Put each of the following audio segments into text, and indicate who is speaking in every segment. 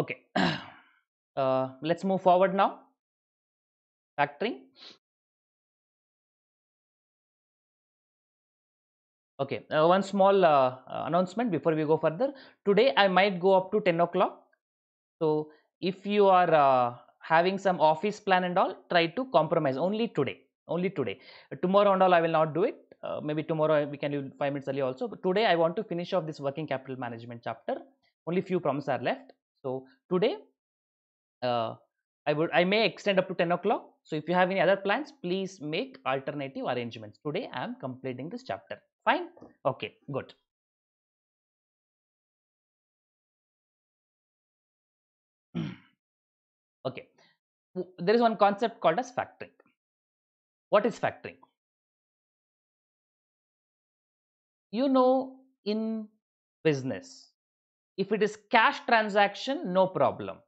Speaker 1: okay uh, let's move forward now factoring okay uh, one small uh, uh, announcement before we go further
Speaker 2: today i might go up to 10 o'clock so if you are uh, having some office plan and all try to compromise only today only today tomorrow and all i will not do it uh, maybe tomorrow we can do 5 minutes early also but today i want to finish off this working capital management chapter only few problems are left so today, uh, I would I may extend up to 10 o'clock. So if you have any other plans, please make alternative arrangements. Today
Speaker 1: I am completing this chapter. Fine. Okay, good. okay. There is one concept called as factoring. What is factoring? You know, in business,
Speaker 2: if it is cash transaction, no problem.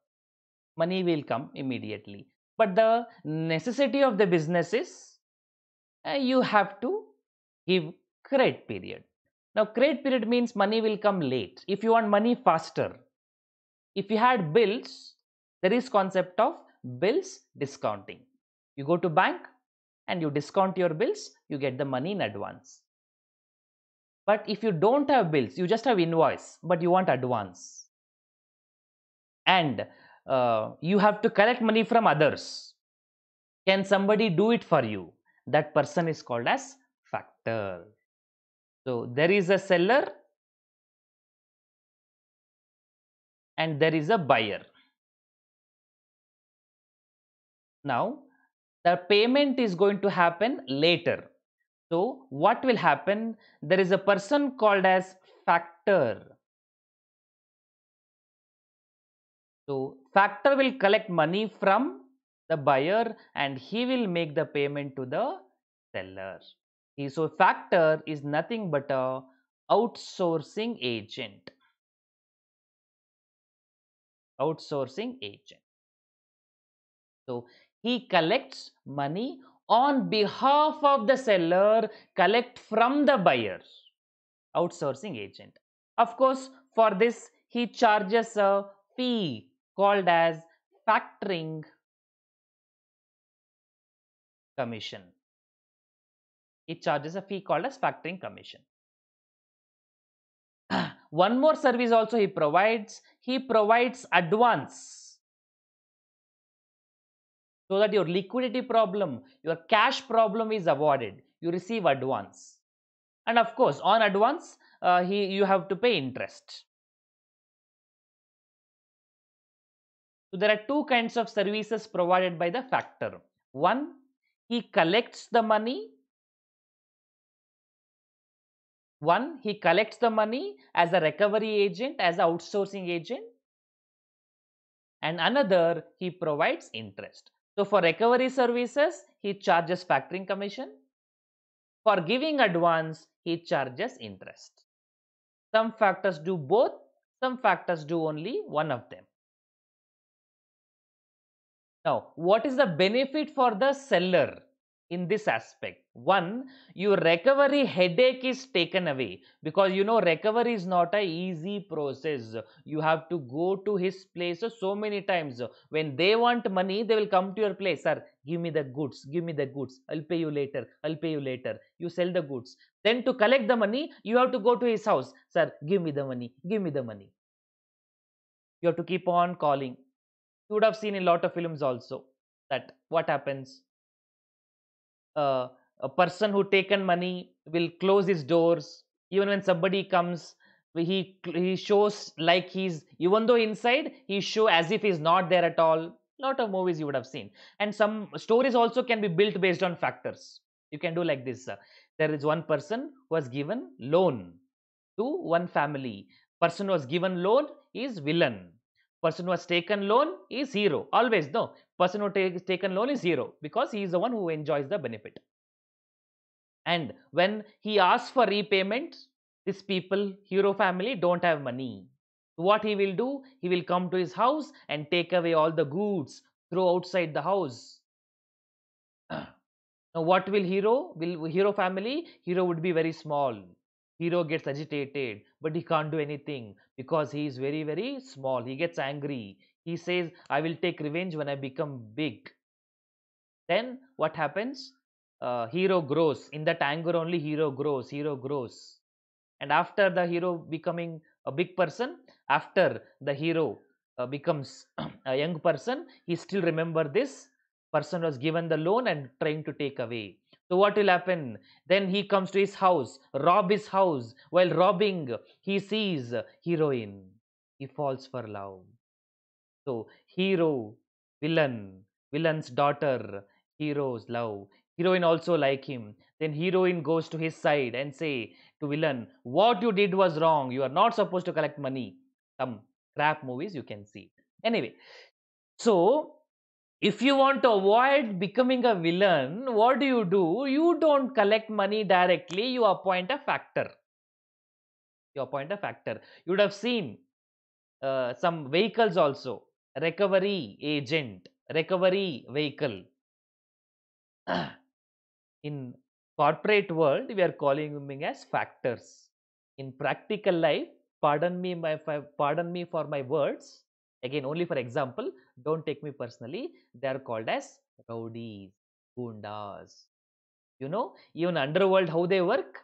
Speaker 2: Money will come immediately. But the necessity of the business is uh, you have to give credit period. Now, credit period means money will come late. If you want money faster, if you had bills, there is concept of bills discounting. You go to bank and you discount your bills, you get the money in advance. But if you don't have bills, you just have invoice, but you want advance. And uh, you have to collect money from others. Can somebody do it for you? That person is called as
Speaker 1: factor. So there is a seller and there is a buyer. Now the payment is going to happen later
Speaker 2: so what will happen? There is a person called as factor. So factor will collect money from the buyer and he will make the payment to the seller. So factor is nothing but a outsourcing agent.
Speaker 1: Outsourcing agent. So he collects money on behalf of the seller
Speaker 2: collect from the buyer outsourcing agent of course for
Speaker 1: this he charges a fee called as factoring commission it charges a fee called as factoring commission one more service
Speaker 2: also he provides he provides advance so that your liquidity problem, your cash problem is avoided. You receive
Speaker 1: advance. And of course, on advance, uh, he, you have to pay interest. So there are two kinds of services provided by the factor. One, he collects the money.
Speaker 2: One, he collects the money as a recovery agent, as an outsourcing agent. And another, he provides interest. So for recovery services, he charges factoring commission. For giving advance, he charges interest. Some factors do both, some factors do only one of them. Now, what is the benefit for the seller in this aspect? One, your recovery headache is taken away because you know recovery is not a easy process. You have to go to his place so many times. When they want money, they will come to your place. Sir, give me the goods, give me the goods. I'll pay you later, I'll pay you later. You sell the goods. Then to collect the money, you have to go to his house. Sir, give me the money, give me the money. You have to keep on calling. You would have seen a lot of films also that what happens. Uh, a person who taken money will close his doors even when somebody comes he he shows like he's even though inside he show as if he's not there at all lot of movies you would have seen and some stories also can be built based on factors you can do like this there is one person who was given loan to one family person was given loan is villain person was taken loan is hero always no person who takes taken loan is hero because he is the one who enjoys the benefit and when he asks for repayment, these people, hero family, don't have money. What he will do? He will come to his house and take away all the goods, throw outside the house. Now, what will hero? Will hero family? Hero would be very small. Hero gets agitated, but he can't do anything because he is very, very small. He gets angry. He says, I will take revenge when I become big. Then what happens? Uh, hero grows in that anger only hero grows hero grows and after the hero becoming a big person after the hero uh, becomes a young person he still remember this person was given the loan and trying to take away so what will happen then he comes to his house rob his house while robbing he sees heroine he falls for love so hero villain villain's daughter hero's love heroine also like him then heroine goes to his side and say to villain what you did was wrong you are not supposed to collect money some crap movies you can see anyway so if you want to avoid becoming a villain what do you do you don't collect money directly you appoint a factor you appoint a factor you would have seen uh, some vehicles also recovery agent recovery vehicle In corporate world, we are calling them as factors. In practical life, pardon me, my, pardon me for my words, again only for example, don't take me personally, they are called as rowdies, goondas You know, even underworld how they work?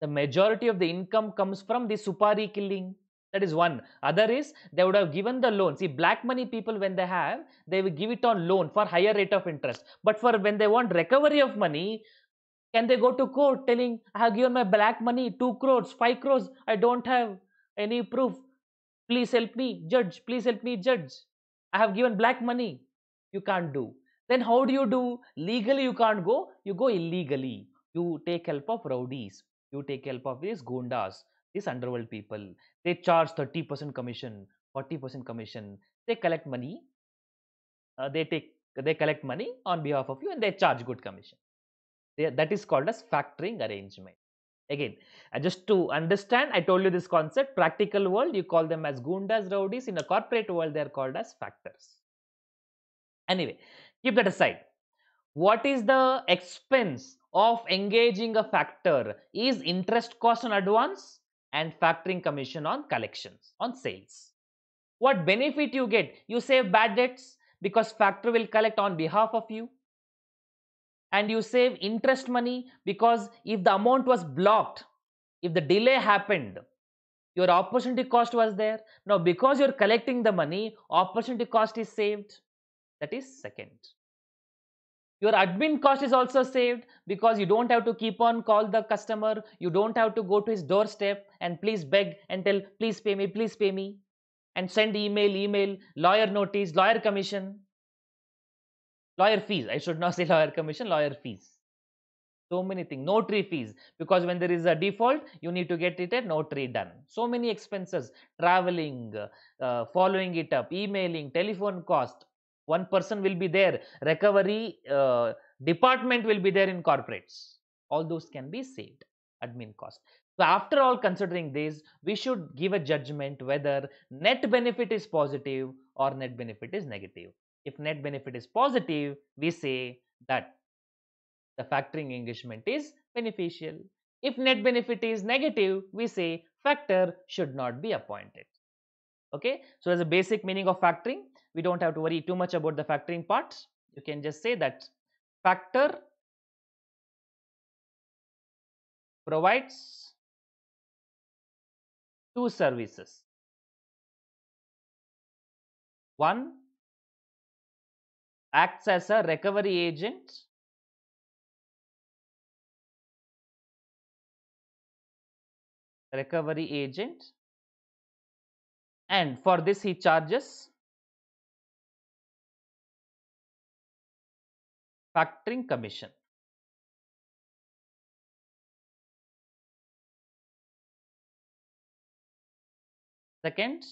Speaker 2: The majority of the income comes from the supari killing that is one. Other is they would have given the loan. See, black money people when they have, they will give it on loan for higher rate of interest. But for when they want recovery of money, can they go to court telling, I have given my black money 2 crores, 5 crores, I don't have any proof. Please help me, judge. Please help me, judge. I have given black money. You can't do. Then how do you do? Legally you can't go. You go illegally. You take help of rowdies. You take help of these gundas these underworld people. They charge 30% commission, 40% commission. They collect money. Uh, they take they collect money on behalf of you and they charge good commission. They, that is called as factoring arrangement. Again, uh, just to understand, I told you this concept. Practical world, you call them as gundas, rowdies. In a corporate world, they are called as factors. Anyway, keep that aside. What is the expense of engaging a factor? Is interest cost on advance? and factoring commission on collections, on sales. What benefit you get? You save bad debts because factor will collect on behalf of you. And you save interest money because if the amount was blocked, if the delay happened, your opportunity cost was there. Now because you are collecting the money, opportunity cost is saved. That is second. Your admin cost is also saved because you don't have to keep on call the customer. You don't have to go to his doorstep and please beg and tell, please pay me, please pay me. And send email, email, lawyer notice, lawyer commission, lawyer fees. I should not say lawyer commission, lawyer fees. So many things, notary fees because when there is a default, you need to get it at notary done. So many expenses, traveling, uh, following it up, emailing, telephone cost, one person will be there recovery uh, department will be there in corporates all those can be saved admin cost so after all considering this we should give a judgment whether net benefit is positive or net benefit is negative if net benefit is positive we say that the factoring engagement is beneficial if net benefit is negative we say factor should not be appointed okay so as a basic meaning of factoring we don't have to worry too much about the factoring
Speaker 1: part. You can just say that factor provides two services. One acts as a recovery agent recovery agent and for this he charges factoring commission. Second,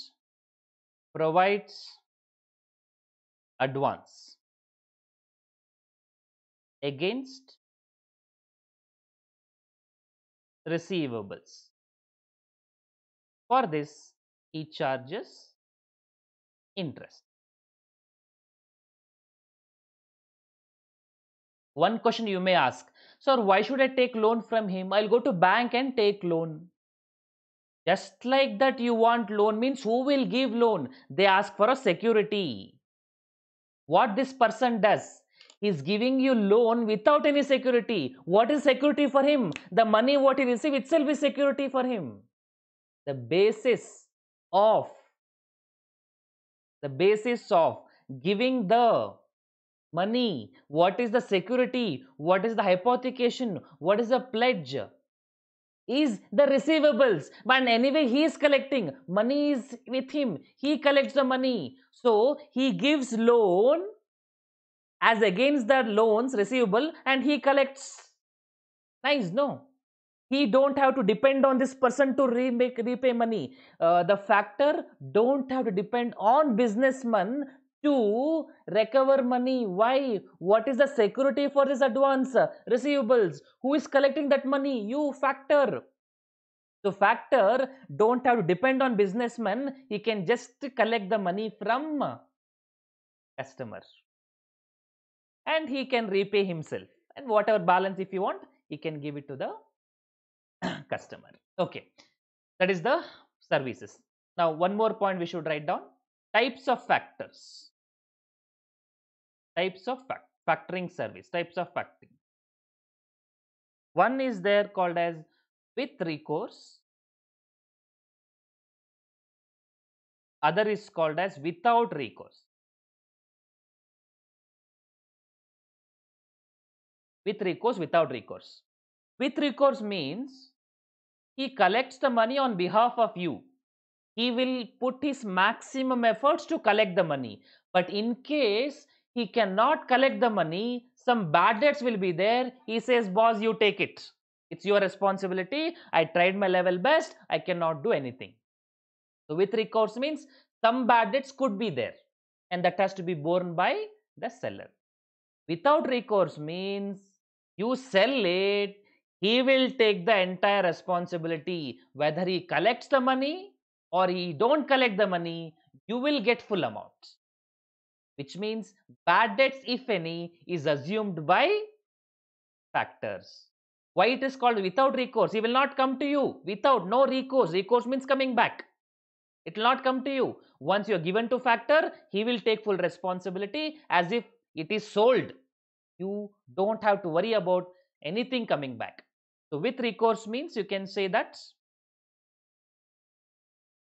Speaker 1: provides advance against receivables. For this, he charges interest. One question you may ask, sir, why should I take loan
Speaker 2: from him? I'll go to bank and take loan. Just like that you want loan means who will give loan? They ask for a security. What this person does, is giving you loan without any security. What is security for him? The money what he receive itself is security for him. The basis of, the basis of giving the money, what is the security, what is the hypothecation, what is the pledge, is the receivables. But anyway, he is collecting. Money is with him. He collects the money. So he gives loan as against the loans receivable and he collects. Nice, no? He don't have to depend on this person to remake, repay money. Uh, the factor don't have to depend on businessman to recover money. Why? What is the security for this advance? Receivables. Who is collecting that money? You factor. So factor don't have to depend on businessman. He can just collect the money from customer. And he can repay himself. And whatever balance if you want, he can give it to the customer. Okay. That is the services. Now one more point we should write down. Types of factors
Speaker 1: types of fact, factoring service, types of factoring. One is there called as with recourse, other is called as without recourse. With recourse, without recourse. With recourse means he collects the money on behalf of you. He
Speaker 2: will put his maximum efforts to collect the money. But in case he cannot collect the money, some bad debts will be there. He says, boss, you take it. It's your responsibility. I tried my level best. I cannot do anything. So with recourse means some bad debts could be there and that has to be borne by the seller. Without recourse means you sell it, he will take the entire responsibility whether he collects the money or he don't collect the money, you will get full amount which means bad debts if any is assumed by factors. Why it is called without recourse? He will not come to you without no recourse. Recourse means coming back. It will not come to you. Once you are given to factor, he will take full responsibility as if it is sold. You don't have to worry about anything coming back.
Speaker 1: So, with recourse means you can say that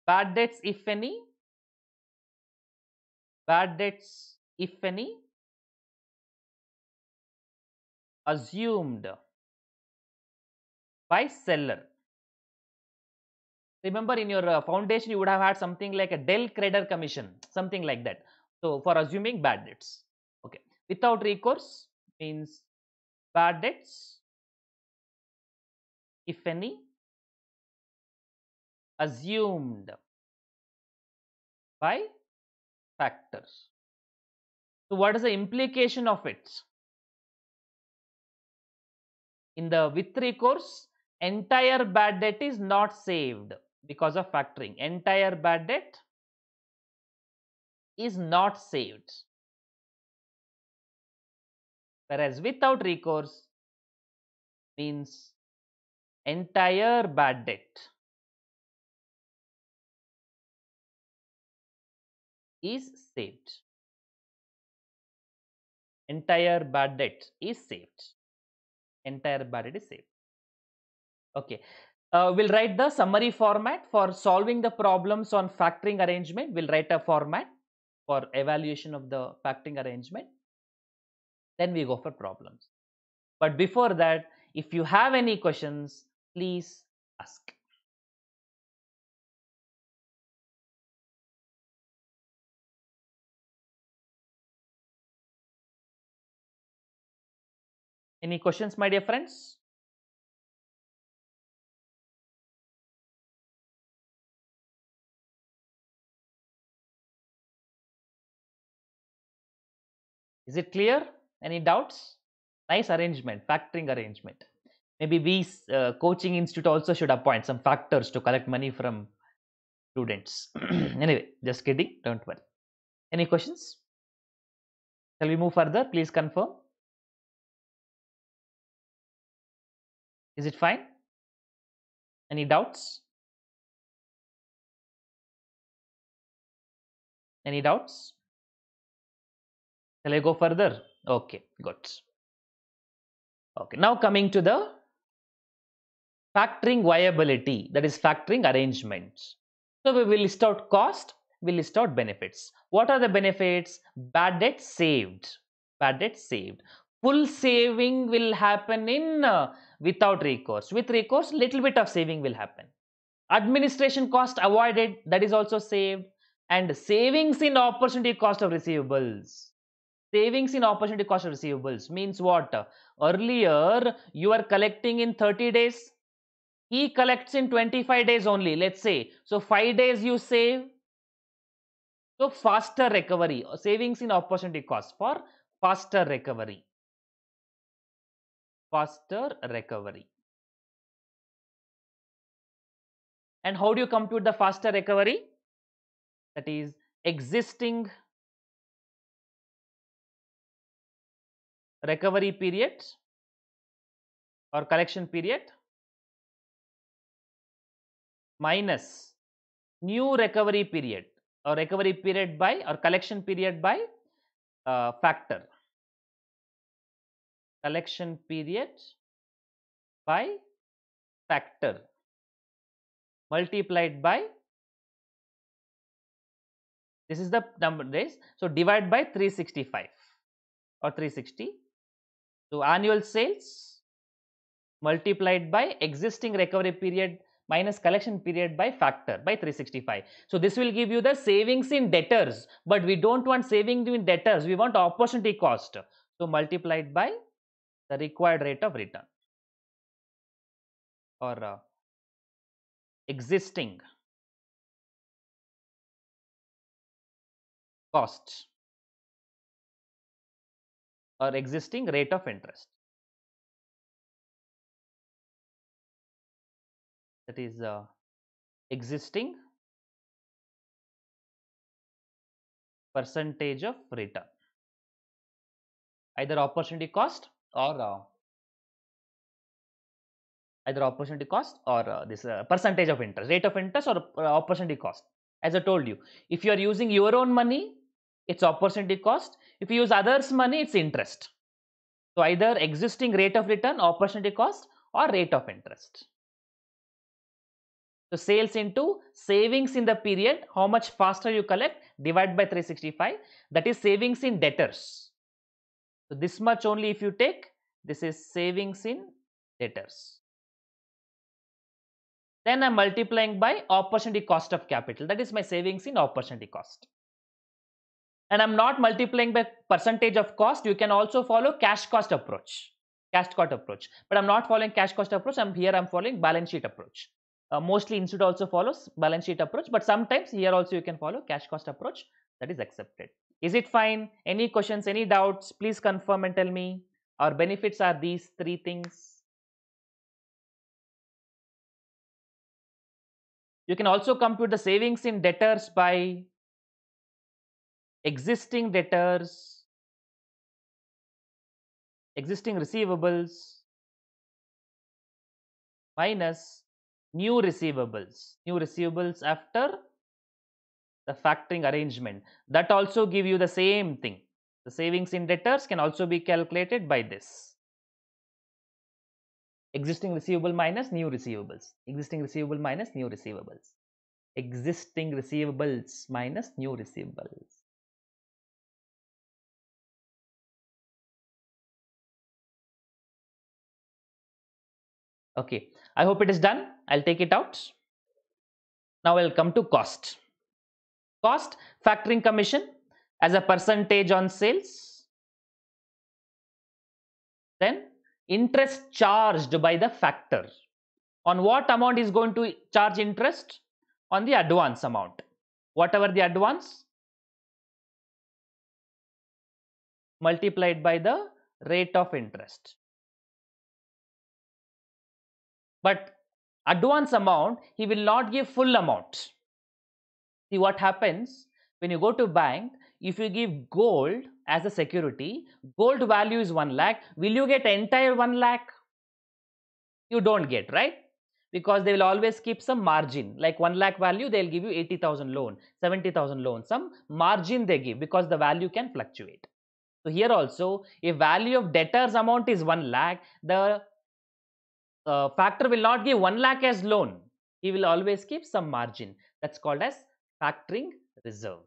Speaker 1: bad debts if any bad debts if any assumed by seller remember in your uh, foundation you would have
Speaker 2: had something like a del creditor commission something like that so for assuming bad debts
Speaker 1: okay without recourse means bad debts if any assumed by factors. So what is the implication of it? In the with
Speaker 2: course, entire bad debt is not saved because of factoring. Entire
Speaker 1: bad debt is not saved. Whereas without recourse means entire bad debt is saved entire bad debt is saved entire bad debt is saved
Speaker 2: okay uh, we'll write the summary format for solving the problems on factoring arrangement we'll write a format for evaluation of the factoring arrangement
Speaker 1: then we go for problems but before that if you have any questions please ask Any questions, my dear friends? Is it clear? Any doubts? Nice arrangement, factoring arrangement. Maybe we
Speaker 2: uh, coaching institute also should appoint some factors to collect money from students.
Speaker 1: anyway, just kidding, don't worry. Any questions? Shall we move further? Please confirm. Is it fine? Any doubts? Any doubts? Shall I go further? Okay, good. Okay, now coming to the
Speaker 2: factoring viability, that is factoring arrangements. So we will list out cost, we will list out benefits. What are the benefits? Bad debt saved. Bad debt saved. Full saving will happen in uh, without recourse. With recourse, little bit of saving will happen. Administration cost avoided, that is also saved. And savings in opportunity cost of receivables. Savings in opportunity cost of receivables means what? Earlier, you are collecting in 30 days. He collects in 25 days only, let's say. So, 5 days you save. So, faster recovery. Savings in opportunity cost for
Speaker 1: faster recovery faster recovery. And how do you compute the faster recovery? That is existing recovery period or collection period minus new
Speaker 2: recovery period or recovery period by or collection period by uh, factor
Speaker 1: collection period by factor multiplied by this is the number days. So, divide by 365
Speaker 2: or 360. So, annual sales multiplied by existing recovery period minus collection period by factor by 365. So, this will give you the savings in debtors, but we do not want saving in debtors, we want opportunity
Speaker 1: cost. So, multiplied by the required rate of return or uh, existing cost or existing rate of interest that is uh, existing percentage of return either opportunity cost or uh,
Speaker 2: either opportunity cost or uh, this uh, percentage of interest, rate of interest or uh, opportunity cost. As I told you, if you are using your own money, it's opportunity cost. If you use others' money, it's interest. So either existing rate of return, opportunity cost or rate of interest. So sales into savings in the period, how much faster you collect, divide by 365, that is savings in debtors. So, this much only if you take, this is savings in debtors. Then I am multiplying by opportunity cost of capital, that is my savings in opportunity cost. And I am not multiplying by percentage of cost, you can also follow cash cost approach, cash cost approach. But I am not following cash cost approach, I am here I am following balance sheet approach. Uh, mostly institute also follows balance sheet approach, but sometimes here also you can follow cash cost approach that is accepted. Is it fine? Any questions, any doubts, please confirm and tell me. Our benefits are these three things.
Speaker 1: You can also compute the savings in debtors by existing debtors, existing receivables minus new receivables, new receivables after
Speaker 2: the factoring arrangement that also give you the same thing. The savings in debtors can also be calculated by this. Existing receivable minus new receivables, existing receivable minus new receivables, existing
Speaker 1: receivables minus new receivables. Okay, I hope it is done. I'll take it out. Now I'll come to cost.
Speaker 2: Cost factoring commission as a percentage on sales. Then interest charged by the factor.
Speaker 1: On what amount is going to charge interest? On the advance amount. Whatever the advance multiplied by the rate of interest. But advance amount, he will not give full amount.
Speaker 2: See what happens when you go to bank, if you give gold as a security, gold value is 1 lakh, will you get entire 1 lakh? You don't get, right? Because they will always keep some margin, like 1 lakh value, they'll give you 80,000 loan, 70,000 loan, some margin they give because the value can fluctuate. So here also, if value of debtor's amount is 1 lakh, the uh, factor will not give 1 lakh as loan. He will always keep some margin. That's called as factoring reserve.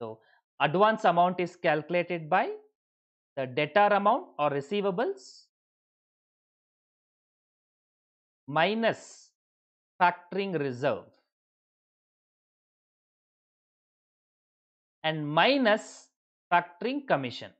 Speaker 2: So, advance amount is calculated by
Speaker 1: the debtor amount or receivables minus factoring reserve and minus factoring commission.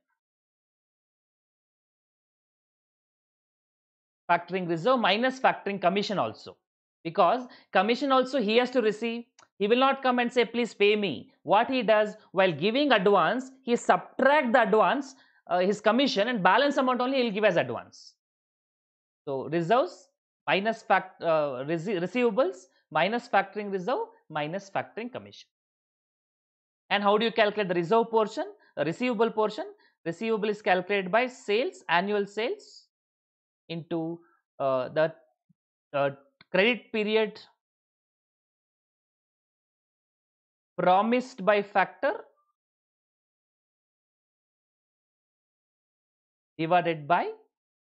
Speaker 1: Factoring reserve minus
Speaker 2: factoring commission also because commission also he has to receive he will not come and say, please pay me. What he does while giving advance, he subtract the advance, uh, his commission and balance amount only he will give as advance. So reserves minus fact, uh, receivables minus factoring reserve minus factoring commission. And how do you calculate the reserve portion, the receivable portion? Receivable is calculated by sales, annual sales into uh, the
Speaker 1: uh, credit period promised by factor divided by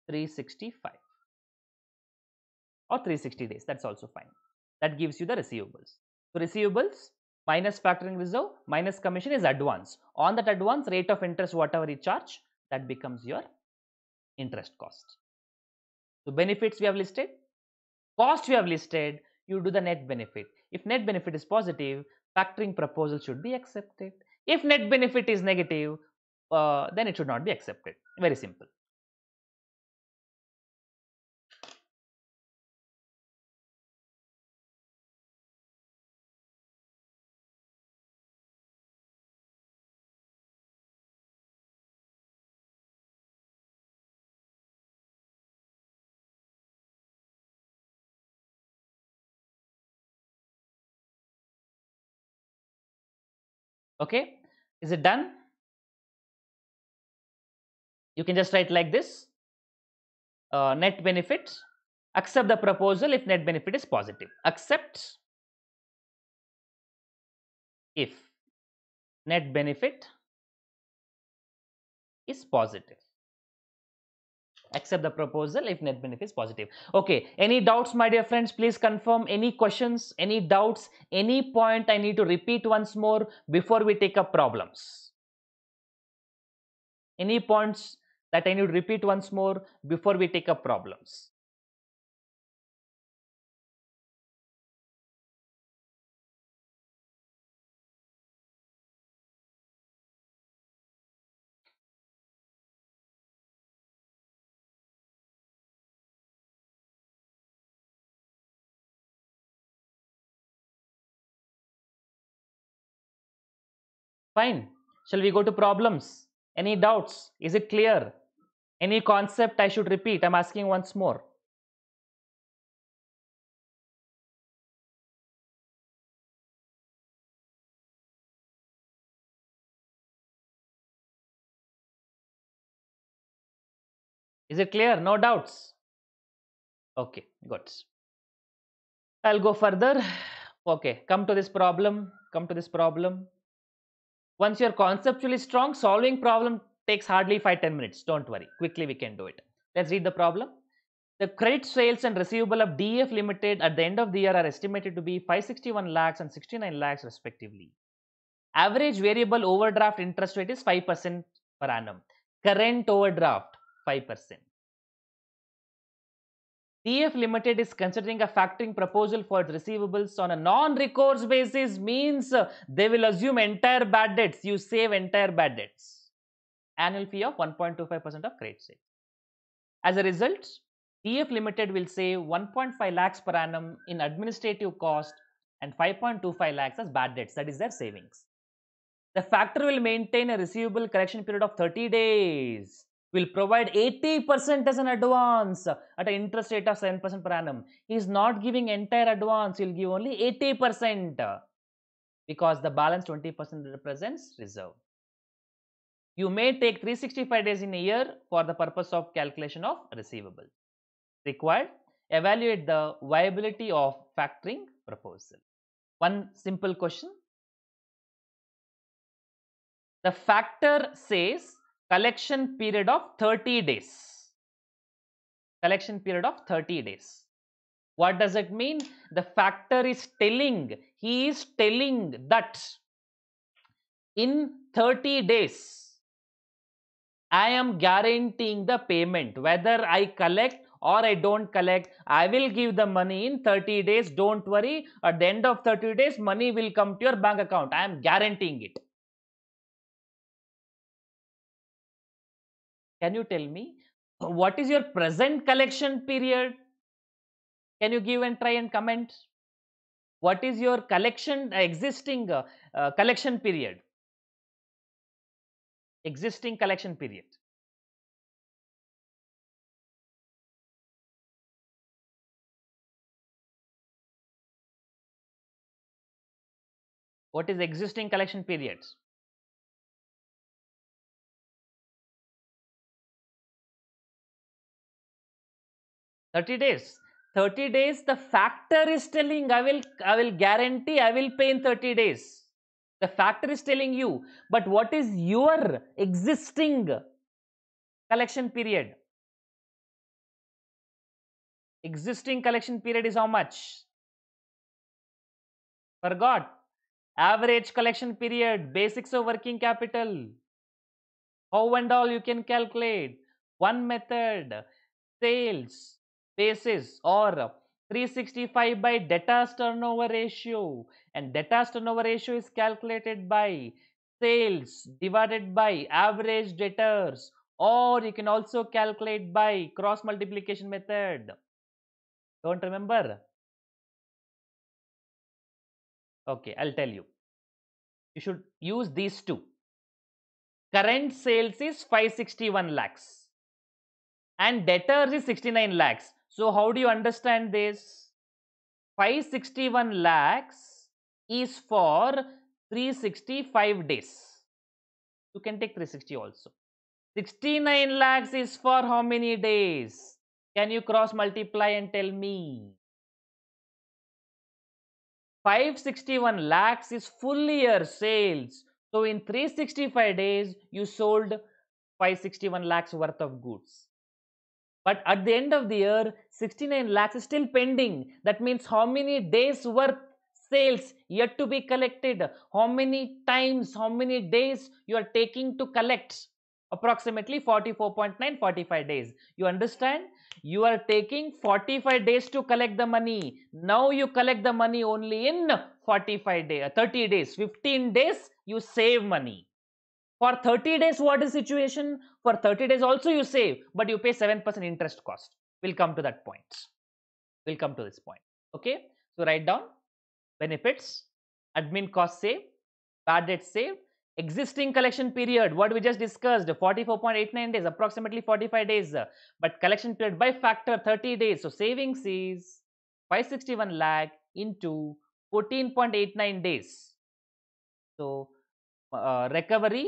Speaker 1: 365
Speaker 2: or 360 days that's also fine that gives you the receivables so receivables minus factoring reserve minus commission is advance on that advance rate of interest whatever you charge that becomes your interest cost so benefits we have listed cost we have listed you do the net benefit if net benefit is positive factoring proposal should be accepted. If net benefit is negative, uh, then it should not be accepted. Very simple.
Speaker 1: okay is it done you can just write like this uh, net benefit accept the proposal if net benefit is positive accept if net benefit is positive accept the proposal if net benefit is positive okay
Speaker 2: any doubts my dear friends please confirm any questions any doubts any point i need to repeat once more before we take up problems any
Speaker 1: points that i need to repeat once more before we take up problems Fine. Shall we go to problems? Any doubts? Is it clear? Any concept I should repeat? I'm asking once more. Is it clear? No doubts? Okay, good. I'll go further. Okay, come to this problem.
Speaker 2: Come to this problem. Once you're conceptually strong, solving problem takes hardly 5-10 minutes. Don't worry. Quickly we can do it. Let's read the problem. The credit sales and receivable of DF Limited at the end of the year are estimated to be 561 lakhs and 69 lakhs respectively. Average variable overdraft interest rate is 5% per annum. Current overdraft 5%. TF Limited is considering a factoring proposal for its receivables on a non-recourse basis means uh, they will assume entire bad debts. You save entire bad debts. Annual fee of 1.25% of credit sales. As a result, TF Limited will save 1.5 lakhs per annum in administrative cost and 5.25 lakhs as bad debts. That is their savings. The factor will maintain a receivable collection period of 30 days will provide 80% as an advance at an interest rate of 7% per annum. He is not giving entire advance, he will give only 80% because the balance 20% represents reserve. You may take 365 days in a year for the purpose of calculation of receivable. Required, evaluate the viability of factoring proposal. One simple question. The factor says collection period of 30 days. Collection period of 30 days. What does it mean? The factor is telling, he is telling that in 30 days, I am guaranteeing the payment whether I collect or I don't collect. I will give the money in 30 days. Don't worry. At the end of 30 days, money will come to your bank
Speaker 1: account. I am guaranteeing it. Can you tell me what is your present collection period?
Speaker 2: Can you give and try and comment? What is your collection uh, existing uh,
Speaker 1: uh, collection period? Existing collection period. What is existing collection periods? 30 days.
Speaker 2: 30 days, the factor is telling, I will, I will guarantee I will pay in 30 days. The factor is telling you, but what is your existing
Speaker 1: collection period? Existing collection period is how much? Forgot.
Speaker 2: Average collection period, basics of working capital. How and all you can calculate. One method, sales, basis or 365 by debtors turnover ratio and debtors turnover ratio is calculated by sales divided by average debtors or you can also calculate by cross multiplication method
Speaker 1: don't remember okay i'll tell you you should use these two current sales is 561
Speaker 2: lakhs and debtors is 69 lakhs so how do you understand this? 561 lakhs is for 365 days. You can take 360 also. 69 lakhs is for how many days? Can you cross multiply and tell me? 561 lakhs is full year sales. So in 365 days, you sold 561 lakhs worth of goods. But at the end of the year, 69 lakhs is still pending. That means how many days worth sales yet to be collected, how many times, how many days you are taking to collect approximately 44.9 45 days you understand you are taking 45 days to collect the money now you collect the money only in 45 days 30 days 15 days you save money for 30 days, what is situation? For 30 days also you save, but you pay 7% interest cost. We'll come to that point. We'll come to this point. Okay. So write down benefits, admin cost save, bad debt save, existing collection period, what we just discussed, 44.89 days, approximately 45 days, but collection period by factor 30 days. So savings is
Speaker 1: 561 lakh into 14.89 days. So uh, recovery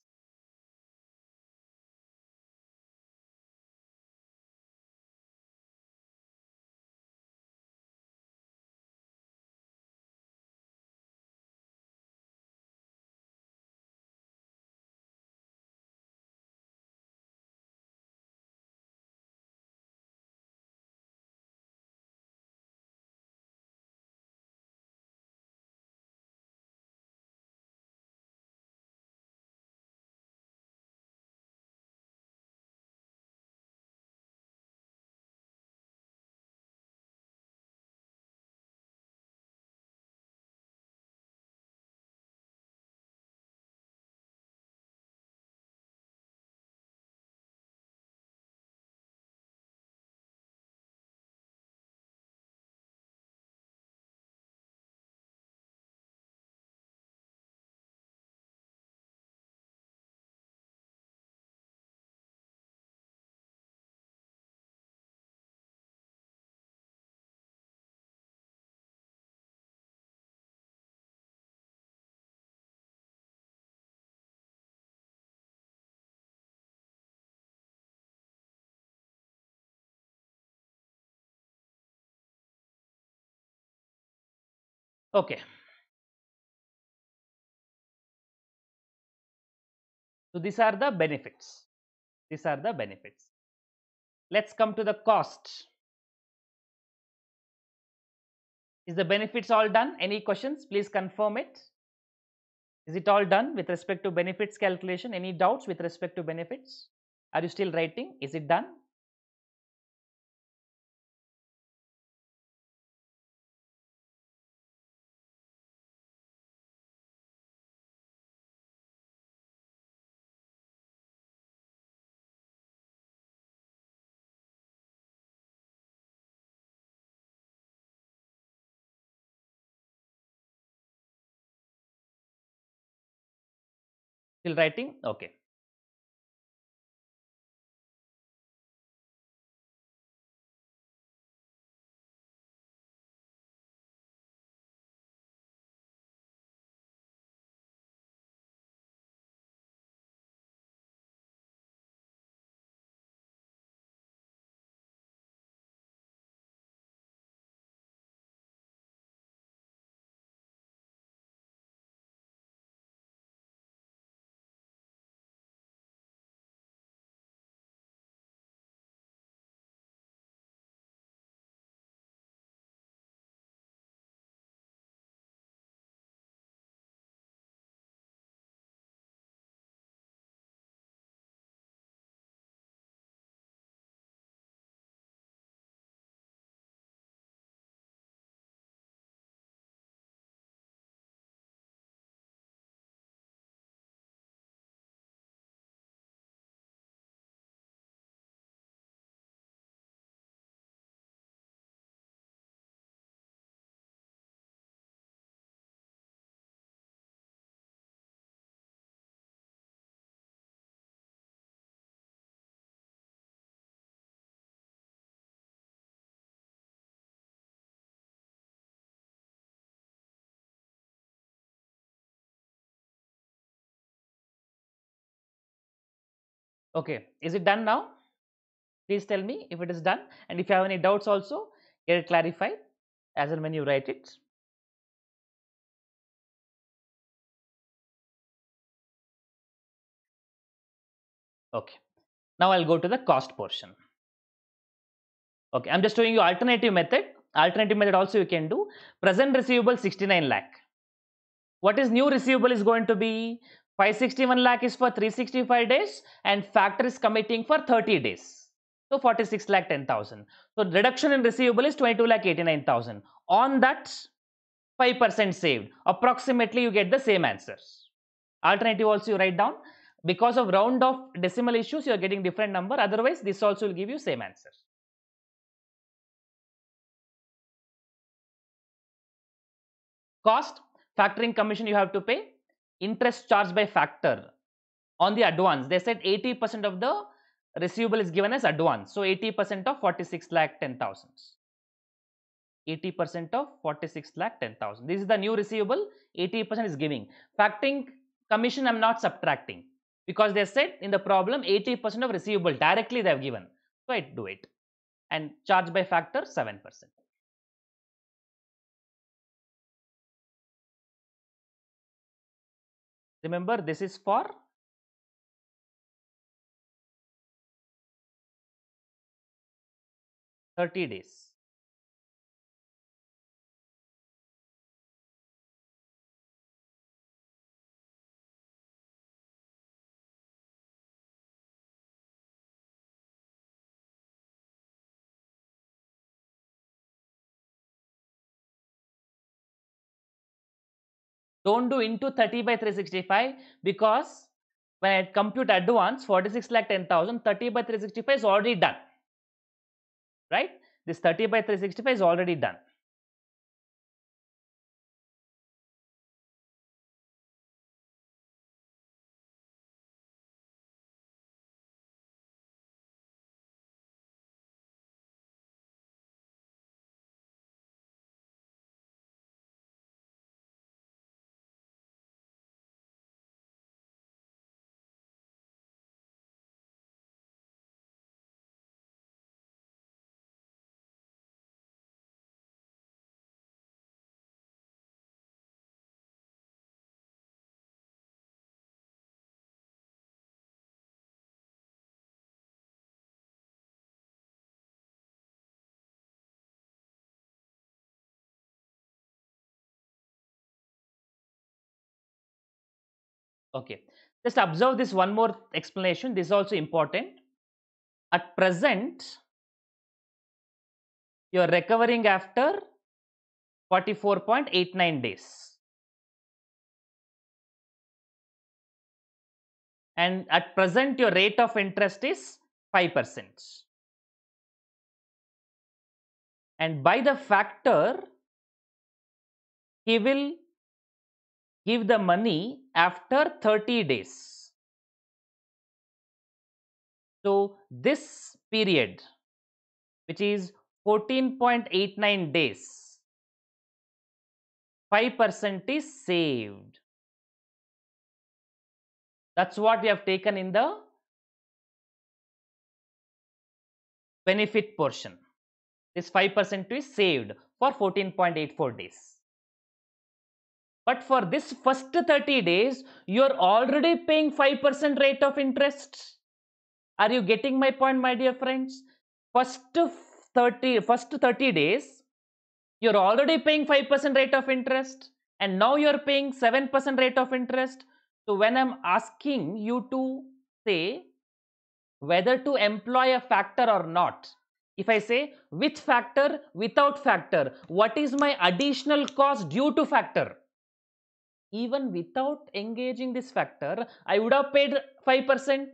Speaker 1: okay so these are the benefits these are the benefits let's come to the cost is the benefits all done any questions please confirm it
Speaker 2: is it all done with respect to benefits calculation any doubts with respect to benefits are you still
Speaker 1: writing is it done still writing okay okay is it done now please tell me if it is done and if you have any doubts also get it clarified as and when you write it okay now i'll go to the cost portion okay i'm just showing you alternative method alternative method
Speaker 2: also you can do present receivable 69 lakh what is new receivable is going to be 561 lakh is for 365 days and factor is committing for 30 days. So 46 lakh 10,000. So reduction in receivable is 22 lakh 89,000. On that 5% saved. Approximately you get the same answers. Alternative also you write down. Because of round of decimal issues you are getting different number.
Speaker 1: Otherwise this also will give you same answers. Cost, factoring commission you have to pay
Speaker 2: interest charged by factor on the advance. They said 80% of the receivable is given as advance. So 80% of 46 lakh 10,000. 80% of 46 lakh 10,000. This is the new receivable 80% is giving. Factoring commission I am not subtracting because they said in the problem 80% of receivable directly
Speaker 1: they have given. So I do it and charge by factor 7%. Remember this is for thirty days. Don't do into 30 by
Speaker 2: 365 because when I compute advance 46 lakh 10,000, 30 by 365
Speaker 1: is already done. Right? This 30 by 365 is already done. Okay, just observe this one more explanation. This is also important. At present, you are recovering after 44.89 days. And at present, your rate of interest is 5%. And by the factor, he will give the money after 30 days. So
Speaker 2: this period, which is 14.89 days,
Speaker 1: 5% is saved. That's what we have taken in the benefit portion. This 5% is saved for
Speaker 2: 14.84 days. But for this first 30 days, you're already paying 5% rate of interest. Are you getting my point, my dear friends? First 30, first 30 days, you're already paying 5% rate of interest and now you're paying 7% rate of interest. So when I'm asking you to say whether to employ a factor or not, if I say with factor, without factor, what is my additional cost due to factor? even without engaging this factor, I would have paid 5%.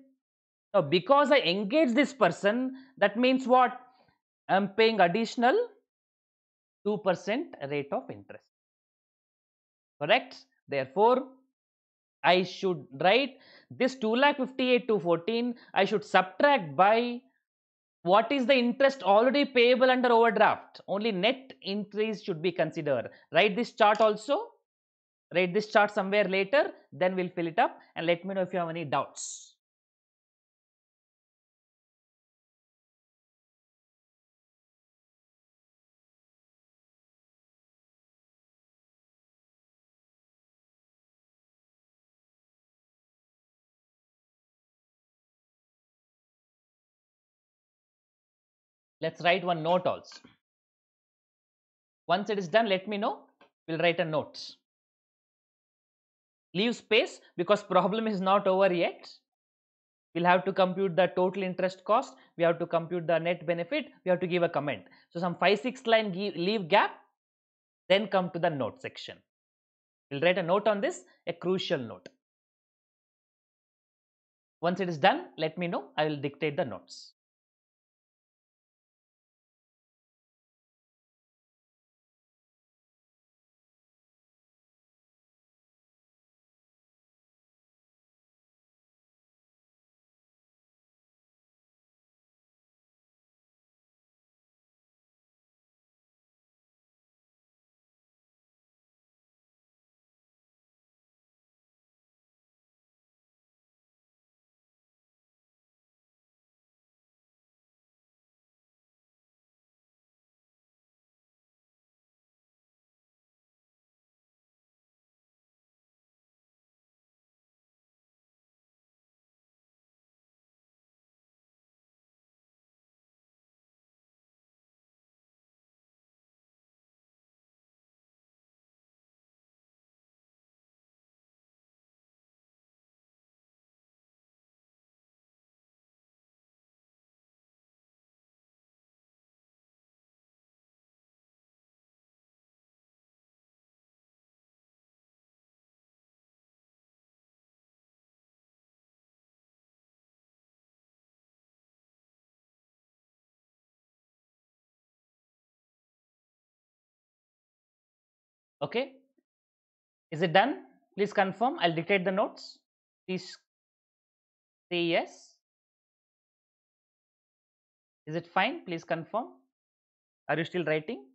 Speaker 2: Now, because I engage this person, that means what? I am paying additional 2% rate of interest. Correct? Therefore, I should write this 258 to 14, I should subtract by what is the interest already payable under overdraft. Only net interest should be considered. Write this chart also Write this chart somewhere later, then
Speaker 1: we'll fill it up and let me know if you have any doubts. let's write one note also. Once it is done, let me know. We'll write a note leave space
Speaker 2: because problem is not over yet. We'll have to compute the total interest cost, we have to compute the net benefit, we have to give a comment. So, some 5-6 line give, leave gap, then come to the note section. We'll write a note on this, a crucial note.
Speaker 1: Once it is done, let me know, I will dictate the notes. Okay. Is it done? Please confirm. I'll dictate the notes. Please say yes. Is it fine? Please confirm. Are you still writing?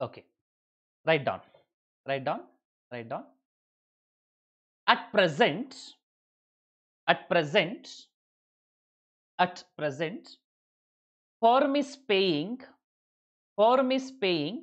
Speaker 1: Okay. Write down. Write down. Write down. At present, at present, at present, firm is paying, firm is paying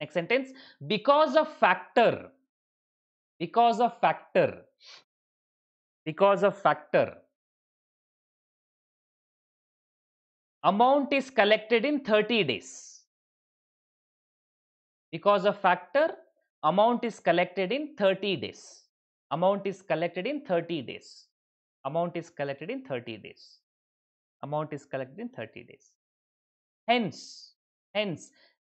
Speaker 1: Next sentence, because of factor, because of factor, because of factor, amount is collected in 30 days. Because of factor,
Speaker 2: amount is collected in 30 days. Amount is collected in 30 days. Amount is collected in 30 days. Amount is collected in 30 days. Hence, hence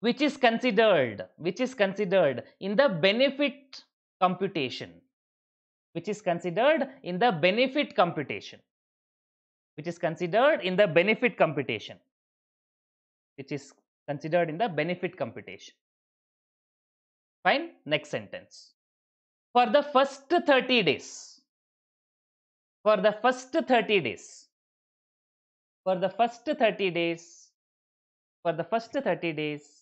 Speaker 2: which is considered which is considered in the benefit computation which is considered in the benefit computation which is considered in the benefit computation which is considered in the benefit computation fine next sentence for the first 30 days for the first 30 days for the first 30 days for the first 30 days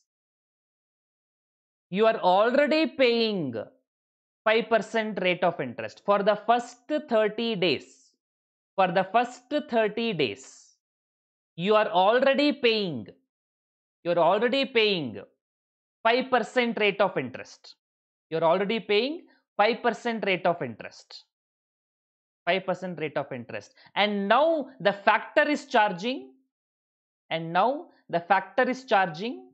Speaker 2: you are already paying 5% rate of interest for the first 30 days. For the first 30 days, you are already paying, you are already paying 5% rate of interest. You are already paying 5% rate of interest. 5% rate of interest. And now the factor
Speaker 1: is charging, and now the factor is charging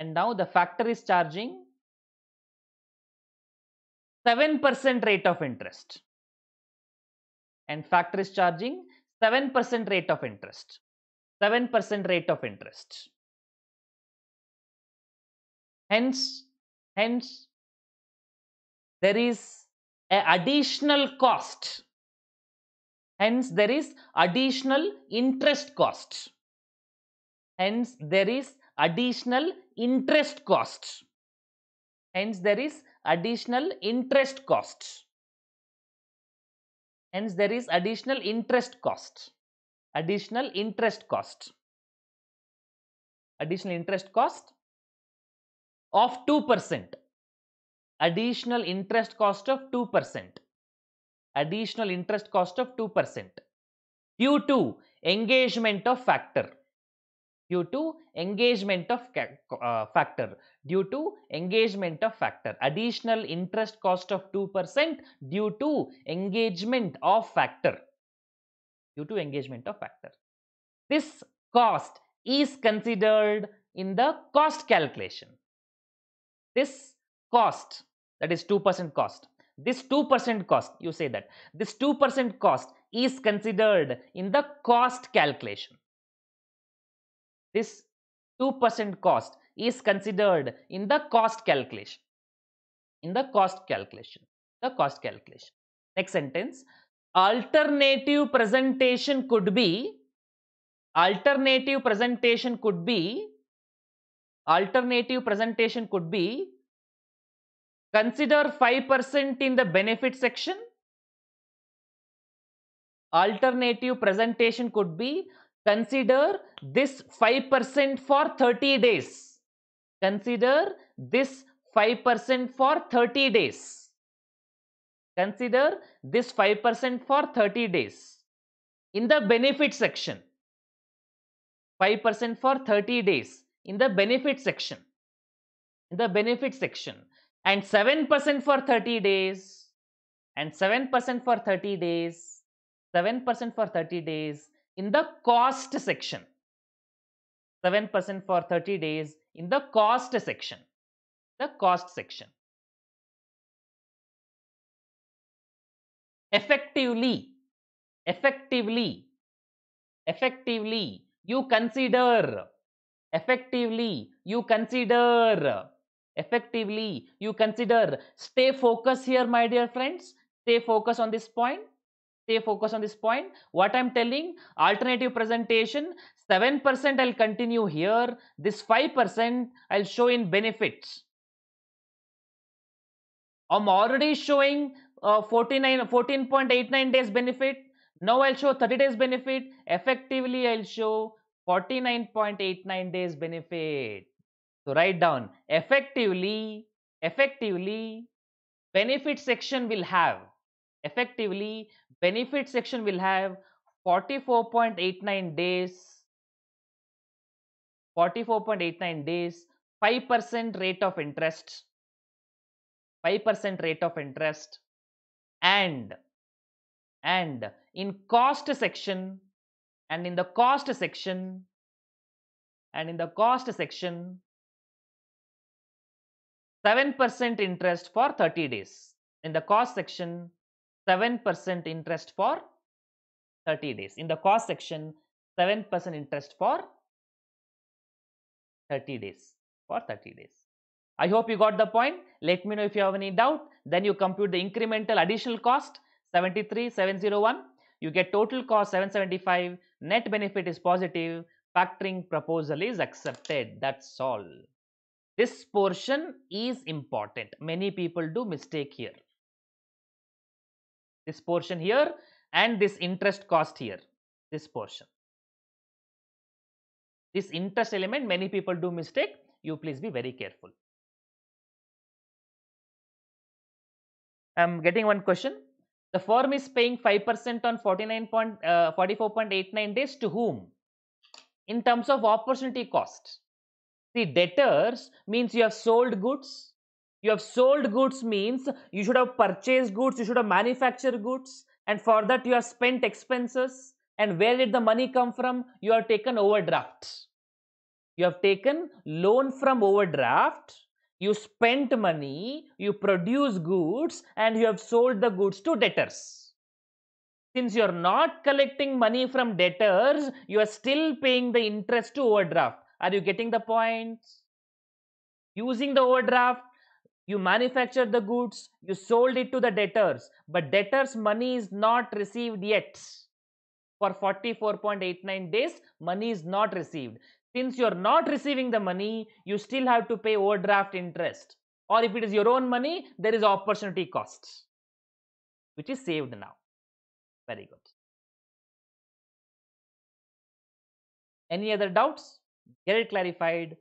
Speaker 1: and now the factor is charging 7% rate of interest and factor is charging 7% rate of interest 7% rate of interest hence hence there is a additional cost hence there is
Speaker 2: additional interest cost hence there is additional interest costs. Hence, there is additional interest costs. Hence, there is additional interest cost.
Speaker 1: Additional interest cost. Additional interest cost of 2%. Additional interest
Speaker 2: cost of 2%. Additional interest cost of 2%. Q2, engagement of factor due to engagement of uh, factor due to engagement of factor additional interest cost of 2% due to engagement of factor due to engagement of factor this cost is considered in the cost calculation this cost that is 2% cost this 2% cost you say that this 2% cost is considered in the cost calculation this 2% cost is considered in the cost calculation. In the cost calculation. The cost calculation. Next sentence. Alternative presentation could be alternative presentation could be alternative presentation could be consider 5% in the benefit section alternative presentation could be Consider this 5% for 30 days. Consider this 5% for 30 days. Consider this 5% for 30 days. In the benefit section, 5% for 30 days in the benefit section. In the benefit section. And 7% for 30 days. And 7% for 30 days. 7% for 30 days in the cost section. 7% for 30 days
Speaker 1: in the cost section. The cost section. Effectively, effectively, effectively, you consider, effectively,
Speaker 2: you consider, effectively, you consider. Stay focused here, my dear friends. Stay focused on this point stay focused on this point. What I'm telling, alternative presentation, 7% I'll continue here. This 5% I'll show in benefits. I'm already showing uh, 14.89 days benefit. Now I'll show 30 days benefit. Effectively, I'll show 49.89 days benefit. So write down effectively, effectively benefit section will have effectively benefit section will have 44.89 days 44.89 days 5% rate of interest 5% rate of interest and and in cost section and in the cost section and in the cost section 7% interest for 30 days in the cost section 7% interest for 30 days. In the cost section, 7% interest for 30 days, for 30 days. I hope you got the point. Let me know if you have any doubt. Then you compute the incremental additional cost 73701. You get total cost 775. Net benefit is positive. Factoring proposal is accepted. That's all. This portion is important. Many people do mistake here this portion here and this interest cost here,
Speaker 1: this portion. This interest element many people do mistake, you please be very careful.
Speaker 2: I am getting one question. The firm is paying 5% on 49 point, uh, 44.89 days to whom? In terms of opportunity cost. The debtors means you have sold goods, you have sold goods means you should have purchased goods, you should have manufactured goods and for that you have spent expenses and where did the money come from? You have taken overdraft. You have taken loan from overdraft, you spent money, you produce goods and you have sold the goods to debtors. Since you are not collecting money from debtors, you are still paying the interest to overdraft. Are you getting the point? Using the overdraft, you manufactured the goods, you sold it to the debtors, but debtors' money is not received yet. For 44.89 days, money is not received. Since you are not receiving the money, you still have to pay overdraft interest. Or if it is your own money, there is opportunity cost,
Speaker 1: which is saved now. Very good. Any other doubts? Get it clarified.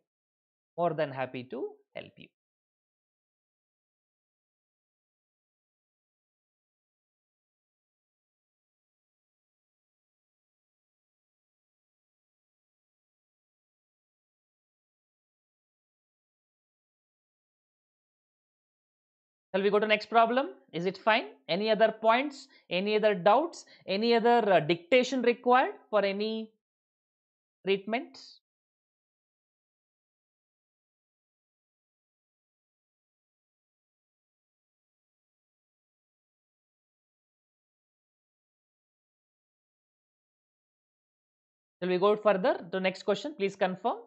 Speaker 1: More than happy to help you. Well, we go to next problem. Is it fine? Any other points? Any other doubts? Any other uh, dictation required for any treatment? Shall we go further to next question? Please confirm.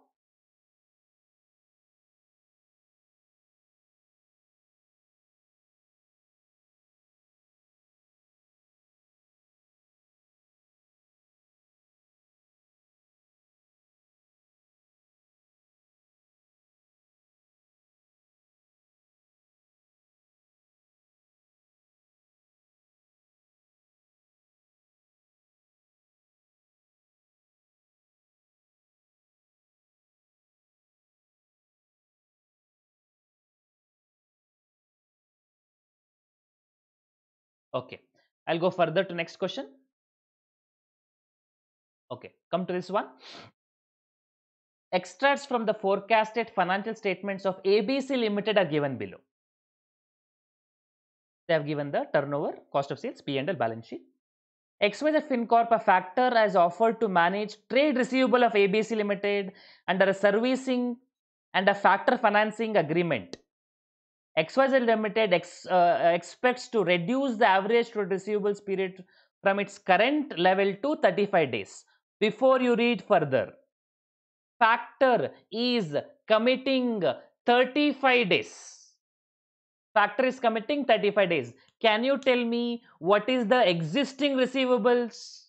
Speaker 1: Okay, I'll go further to next question. Okay, come to this one. Extracts from the forecasted
Speaker 2: financial statements of ABC Limited are given below. They have given the turnover, cost of sales, P&L, balance sheet. XYZ FinCorp, a factor, has offered to manage trade receivable of ABC Limited under a servicing and a factor financing agreement XYZ Limited ex, uh, expects to reduce the average trade receivables period from its current level to 35 days. Before you read further, factor is committing 35 days. Factor is committing 35 days. Can you tell me what is the existing receivables?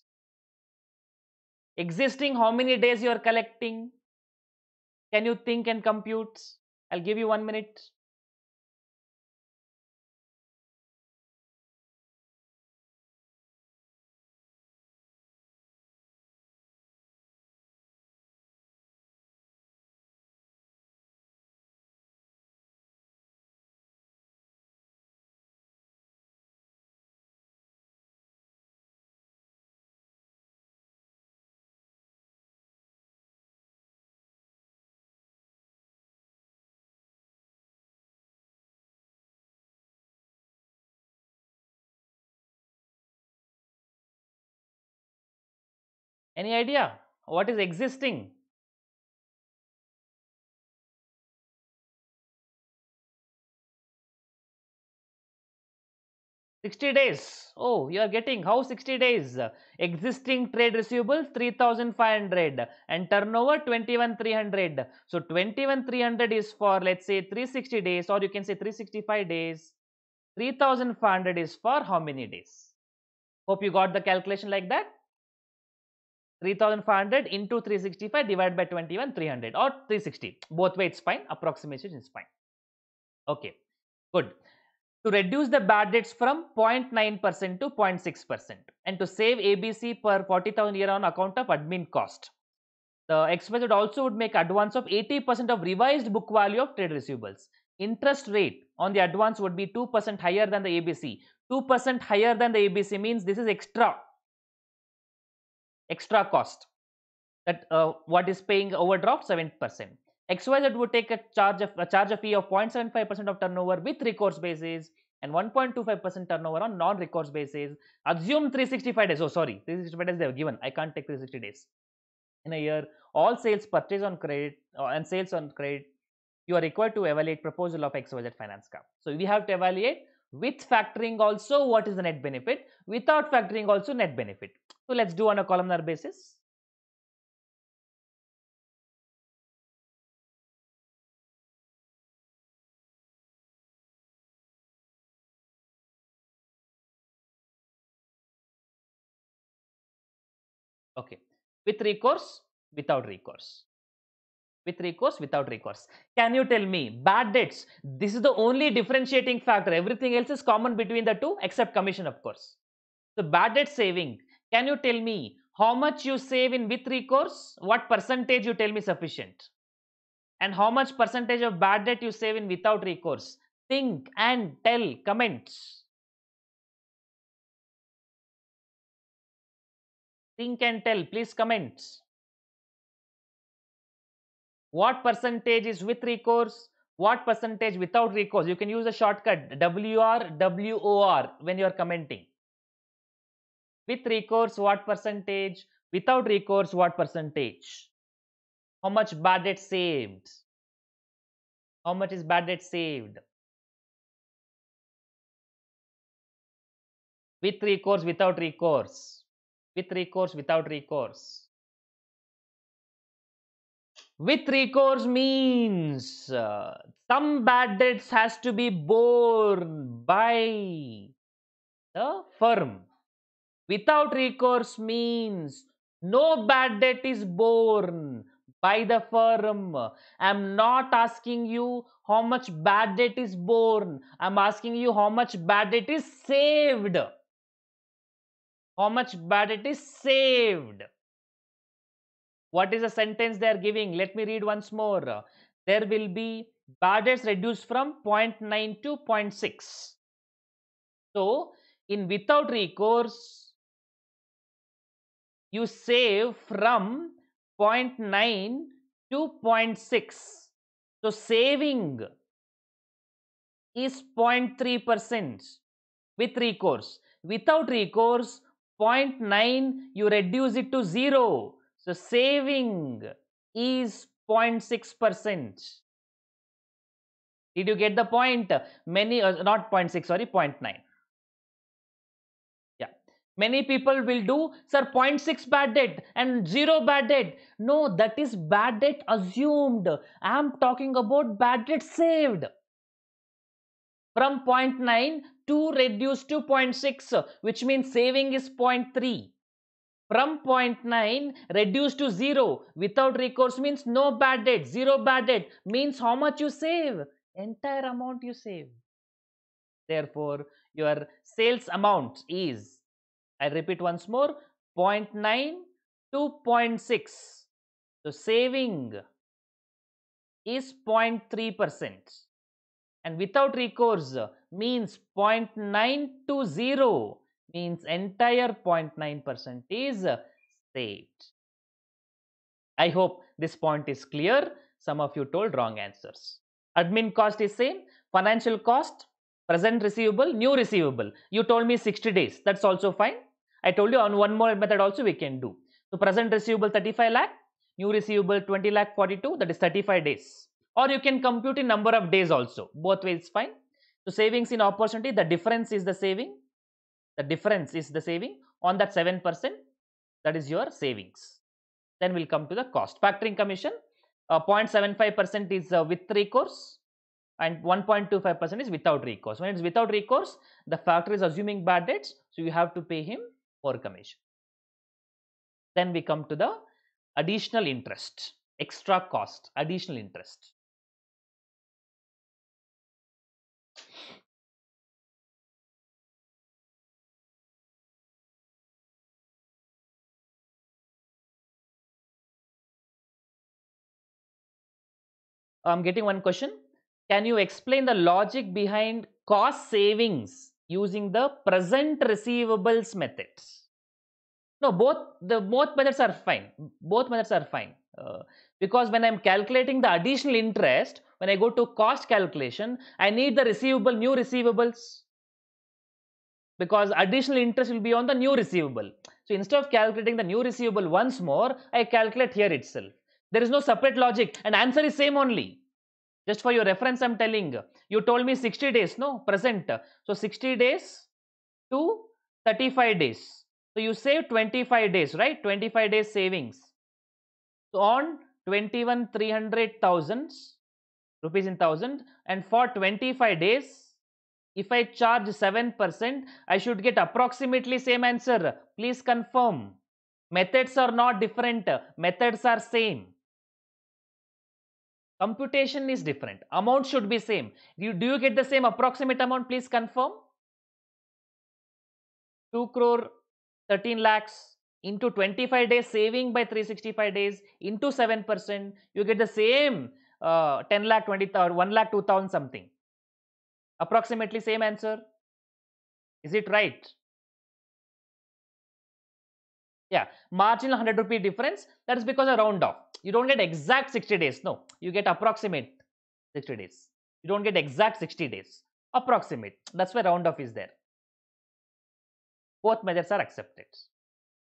Speaker 1: Existing how many days you are collecting? Can you think and compute? I'll give you one minute. Any idea what is existing? Sixty days. Oh, you are getting how sixty days? Existing trade
Speaker 2: receivables three thousand five hundred and turnover twenty one three hundred. So twenty one three hundred is for let's say three sixty days, or you can say three sixty five days. Three thousand five hundred is for how many days? Hope you got the calculation like that. 3500 into 365 divided by 21 300 or 360 both ways, it's fine approximation is fine okay good to reduce the bad debts from 0.9% to 0.6% and to save ABC per 40,000 year on account of admin cost. The would also would make advance of 80% of revised book value of trade receivables. Interest rate on the advance would be 2% higher than the ABC. 2% higher than the ABC means this is extra extra cost that uh, what is paying overdraft 7%. XYZ would take a charge of a charge of fee of 0.75% of turnover with recourse basis and 1.25% turnover on non-recourse basis. Assume 365 days. Oh, sorry, 365 days they have given. I can't take 360 days in a year. All sales purchase on credit uh, and sales on credit. You are required to evaluate proposal of XYZ Finance cap So we have to evaluate with factoring also what is the net benefit, without factoring also net benefit. So let's do on a columnar
Speaker 1: basis. Okay, with recourse, without recourse with recourse without recourse
Speaker 2: can you tell me bad debts this is the only differentiating factor everything else is common between the two except commission of course So bad debt saving can you tell me how much you save in with recourse? What percentage you tell me sufficient? And how much
Speaker 1: percentage of bad debt you save in without recourse? Think and tell comments. Think and tell, please comment. What percentage is
Speaker 2: with recourse? What percentage without recourse? You can use a shortcut WR, WOR when you are commenting. With recourse, what percentage?
Speaker 1: Without recourse, what percentage? How much bad debt saved? How much is bad debt saved? With recourse, without recourse. With recourse, without
Speaker 2: recourse with recourse means uh, some bad debts has to be borne by the firm Without recourse means no bad debt is borne by the firm. I'm not asking you how much bad debt is borne. I'm asking you how much bad debt is saved. How much bad debt is saved. What is the sentence they are giving? Let me read once more. There will be bad debts reduced from 0.9 to 0.6. So, in without recourse, you save from 0.9 to 0.6. So saving is 0.3% with recourse. Without recourse, 0.9 you reduce it to 0. So saving is 0.6%. Did you get the point? Many, uh, not 0.6, sorry, 0.9. Many people will do, sir, 0.6 bad debt and 0 bad debt. No, that is bad debt assumed. I am talking about bad debt saved. From 0.9, to reduce to 0.6, which means saving is 0.3. From 0.9, reduced to 0 without recourse means no bad debt. 0 bad debt means how much you save. Entire amount you save. Therefore, your sales amount is I repeat once more 0.9 to 0.6. So saving is 0.3% and without recourse means 0.9 to 0 means entire 0.9% is saved. I hope this point is clear. Some of you told wrong answers. Admin cost is same. Financial cost present receivable, new receivable. You told me 60 days. That's also fine. I told you on one more method also we can do. So present receivable 35 lakh, new receivable 20 lakh 42, that is 35 days. Or you can compute in number of days also. Both ways fine. So savings in opportunity, the difference is the saving. The difference is the saving on that 7%. That is your savings. Then we'll come to the cost. Factoring commission, uh, 0.75% is uh, with recourse and 1.25% is without recourse. When it's without recourse, the factor is assuming bad debts, so you have to pay him for commission. Then
Speaker 1: we come to the additional interest, extra cost, additional interest. I'm getting one question can you explain the logic behind cost savings using
Speaker 2: the present receivables methods? No, both the both methods are fine. Both methods are fine. Uh, because when I'm calculating the additional interest, when I go to cost calculation, I need the receivable, new receivables. Because additional interest will be on the new receivable. So instead of calculating the new receivable once more, I calculate here itself. There is no separate logic and answer is same only. Just for your reference, I'm telling. You told me 60 days, no? Present. So 60 days to 35 days. So you save 25 days, right? 25 days savings. So on 21 hundred thousands rupees in 1000 and for 25 days, if I charge 7%, I should get approximately same answer. Please confirm. Methods are not different. Methods are same computation is different amount should be same you, do you get the same approximate amount please confirm 2 crore 13 lakhs into 25 days saving by 365 days into 7% you get the same uh, 10 lakh
Speaker 1: 20 or 1 lakh 2000 something approximately same answer is it right yeah, marginal 100
Speaker 2: rupee difference. That is because of round off. You don't get exact 60 days. No, you get approximate 60 days. You don't get exact 60 days. Approximate. That's why round off is there.
Speaker 1: Both measures are accepted.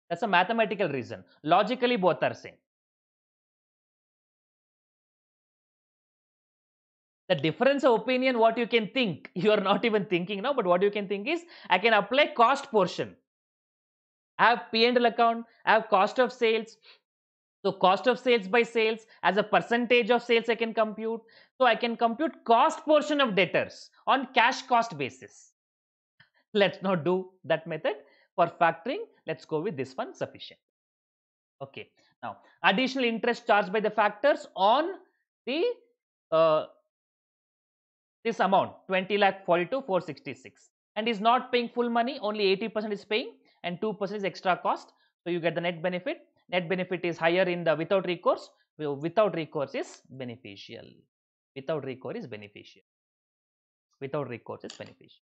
Speaker 1: That's a mathematical reason. Logically, both are same.
Speaker 2: the difference of opinion what you can think you are not even thinking now but what you can think is i can apply cost portion I have P&L account, I have cost of sales. So cost of sales by sales as a percentage of sales I can compute. So I can compute cost portion of debtors on cash cost basis. Let's not do that method for factoring. Let's go with this one sufficient. Okay. Now additional interest charged by the factors on the uh, this amount 20 lakh 42 466 and is not paying full money only 80% is paying and 2% is extra cost. So, you get the net benefit. Net benefit is higher in the without recourse, without recourse is beneficial.
Speaker 1: Without recourse is beneficial. Without recourse is beneficial.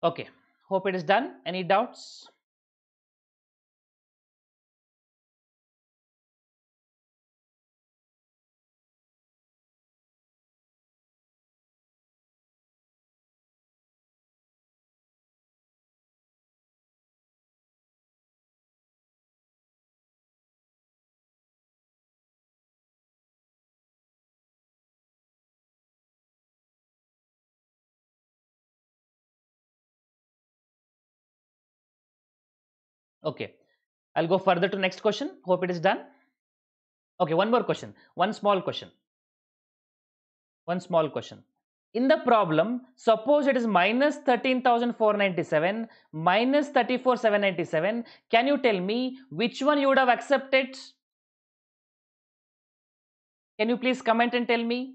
Speaker 1: Okay, hope it is done. Any doubts? Okay. I'll go further to next question. Hope it is done. Okay, one more question. One small question. One
Speaker 2: small question. In the problem, suppose it is minus 13,497, minus 34,797. Can you tell me which one you would have accepted? Can you please comment and tell me?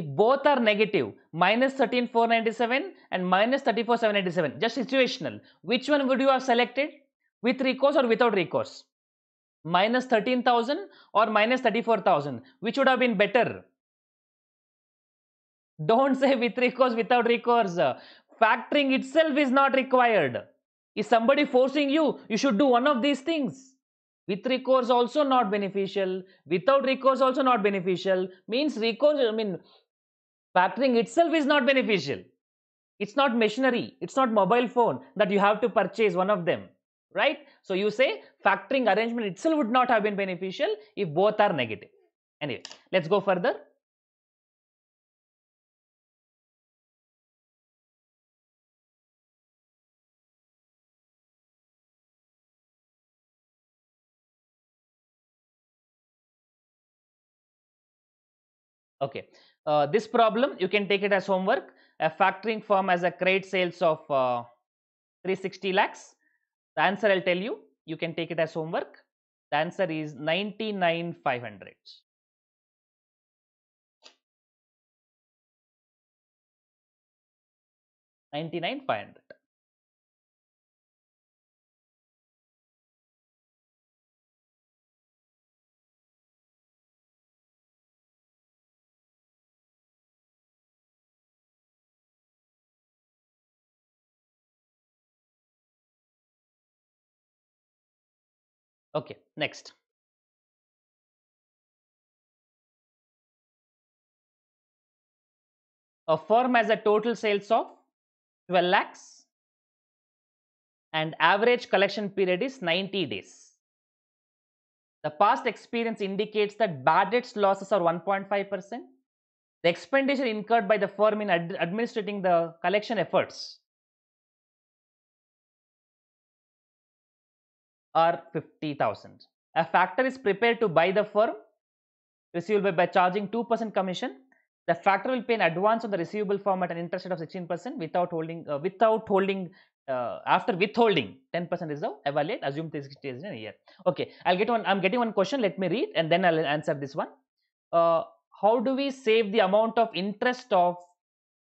Speaker 2: If both are negative, minus 13,497 and minus 34787 just situational, which one would you have selected? with recourse or without recourse minus 13,000 or minus 34,000 which would have been better don't say with recourse without recourse factoring itself is not required is somebody forcing you you should do one of these things with recourse also not beneficial without recourse also not beneficial means recourse i mean factoring itself is not beneficial it's not machinery it's not mobile phone that you have to purchase one of them right? So you say factoring arrangement itself would not have been
Speaker 1: beneficial if both are negative. Anyway, let's go further. Okay, uh, this problem
Speaker 2: you can take it as homework. A factoring firm has a credit sales of uh, 360 lakhs the answer I'll tell you, you can take it as homework. The answer is
Speaker 1: 99,500. Ninety-nine five hundred. okay next a firm has a total sales of 12 lakhs
Speaker 2: and average collection period is 90 days. The past experience indicates that bad debts losses are 1.5%. The expenditure incurred by the firm in ad administrating the collection efforts or 50,000. A factor is prepared to buy the firm receivable by charging 2% commission. The factor will pay an advance on the receivable firm at an interest rate of 16% without holding, uh, without holding, uh, after withholding 10% is the evaluate, assume 360 days in a year. Okay, I'll get one, I'm getting one question, let me read and then I'll answer this one. Uh, how do we save the amount of interest of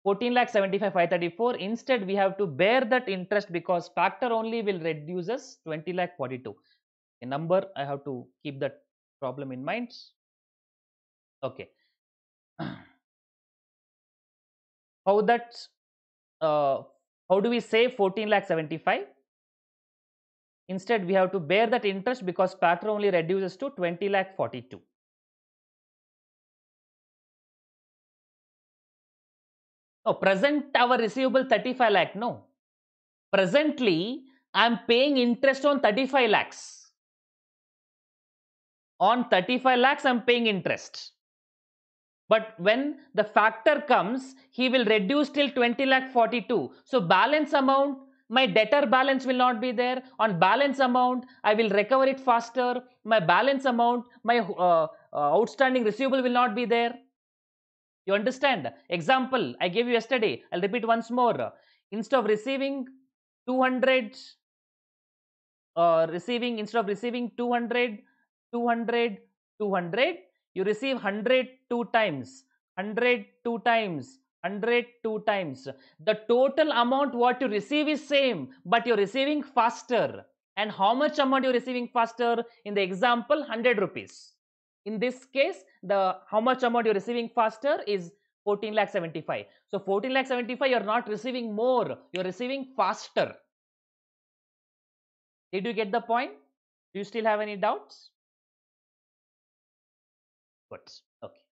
Speaker 2: 14 lakh 75 534 instead we have to bear that interest because factor only will reduce us 20 lakh 42 a number i have to keep that
Speaker 1: problem in mind okay how that uh, how do we save 14 lakh 75 instead we have to bear that interest because factor only reduces to 20 lakh 42 Oh, present our receivable 35 lakh. No. Presently,
Speaker 2: I am paying interest on 35 lakhs. On 35 lakhs, I am paying interest. But when the factor comes, he will reduce till 20 lakh 42. So balance amount, my debtor balance will not be there. On balance amount, I will recover it faster. My balance amount, my uh, uh, outstanding receivable will not be there. You understand? Example, I gave you yesterday. I'll repeat once more. Instead of receiving 200, uh, receiving, instead of receiving 200, 200, 200, you receive 100 two times, 100 two times, 100 two times. The total amount what you receive is same, but you're receiving faster. And how much amount you're receiving faster? In the example, 100 rupees in this case the how much amount you're receiving faster is 14 lakh 75 so 14 lakh 75 you're not receiving more you're receiving faster
Speaker 1: did you get the point do you still have any doubts good okay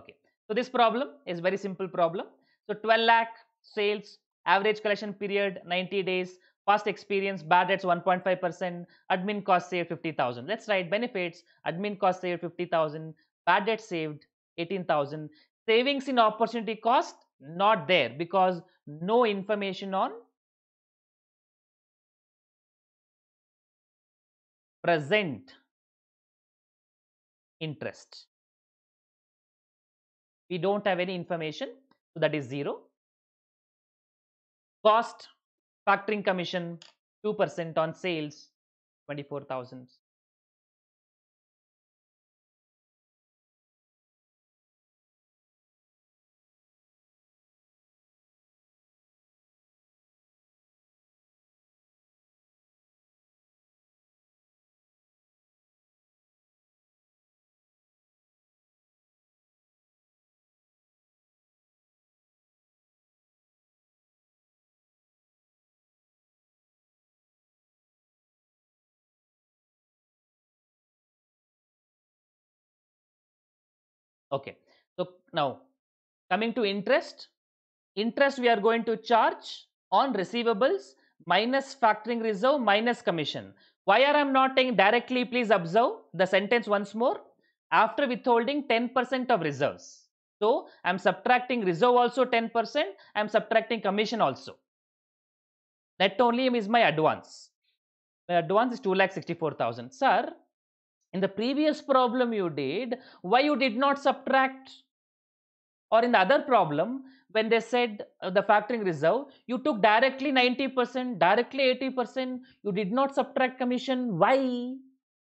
Speaker 1: okay so this problem is very simple problem so 12 lakh sales
Speaker 2: average collection period 90 days Past experience, bad debts 1.5%, admin cost saved 50,000. Let's write benefits, admin cost saved 50,000, bad debt saved 18,000. Savings in opportunity cost, not there because
Speaker 1: no information on present interest. We don't have any information, so that is zero. Cost factoring commission 2% on sales 24000 Okay. So now coming to interest, interest we are going to
Speaker 2: charge on receivables minus factoring reserve minus commission. Why are I am not taking directly please observe the sentence once more after withholding 10% of reserves. So I am subtracting reserve also 10%, I am subtracting commission also. That only is my advance. My advance is 2,64,000. Sir, in the previous problem you did, why you did not subtract? Or in the other problem, when they said uh, the factoring reserve, you took directly 90%, directly 80%, you did not subtract commission. Why?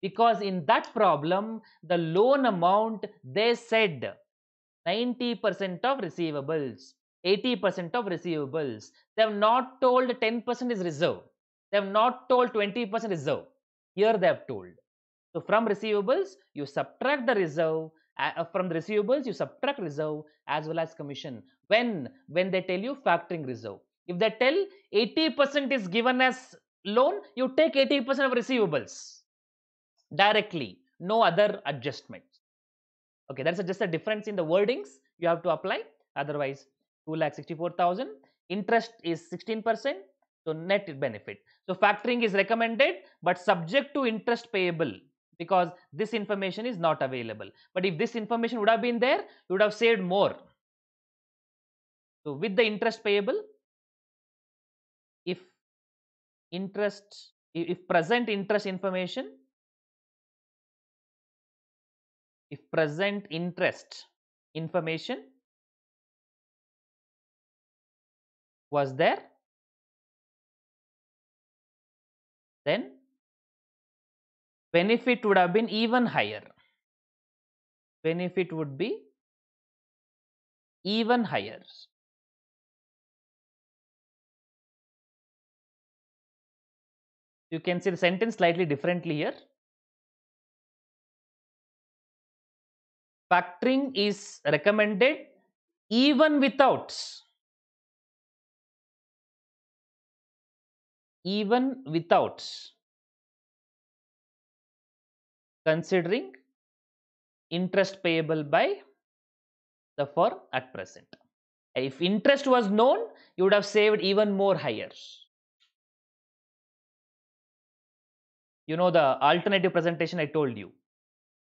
Speaker 2: Because in that problem, the loan amount, they said 90% of receivables, 80% of receivables. They have not told 10% is reserve. They have not told 20% reserve. Here they have told. So from receivables, you subtract the reserve. Uh, from the receivables, you subtract reserve as well as commission. When? When they tell you factoring reserve. If they tell 80% is given as loan, you take 80% of receivables directly. No other adjustment. Okay, that's just a difference in the wordings you have to apply. Otherwise, 2,64,000. Interest is 16%. So, net benefit. So, factoring is recommended but subject to interest payable because this information is not available. But if this information would have
Speaker 1: been there, you would have saved more. So, with the interest payable, if interest, if present interest information, if present interest information was there, then benefit would have been even higher. Benefit would be even higher. You can see the sentence slightly differently here. Factoring is recommended even without even without considering interest payable by the firm at present. If interest was known, you would have saved even more higher. You know the alternative presentation I told you.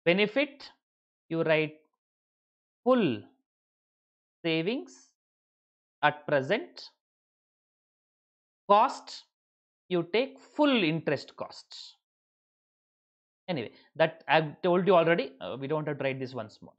Speaker 1: Benefit, you write full savings at present. Cost, you take full interest costs. Anyway, that I have told you already, uh, we don't have to write this once more.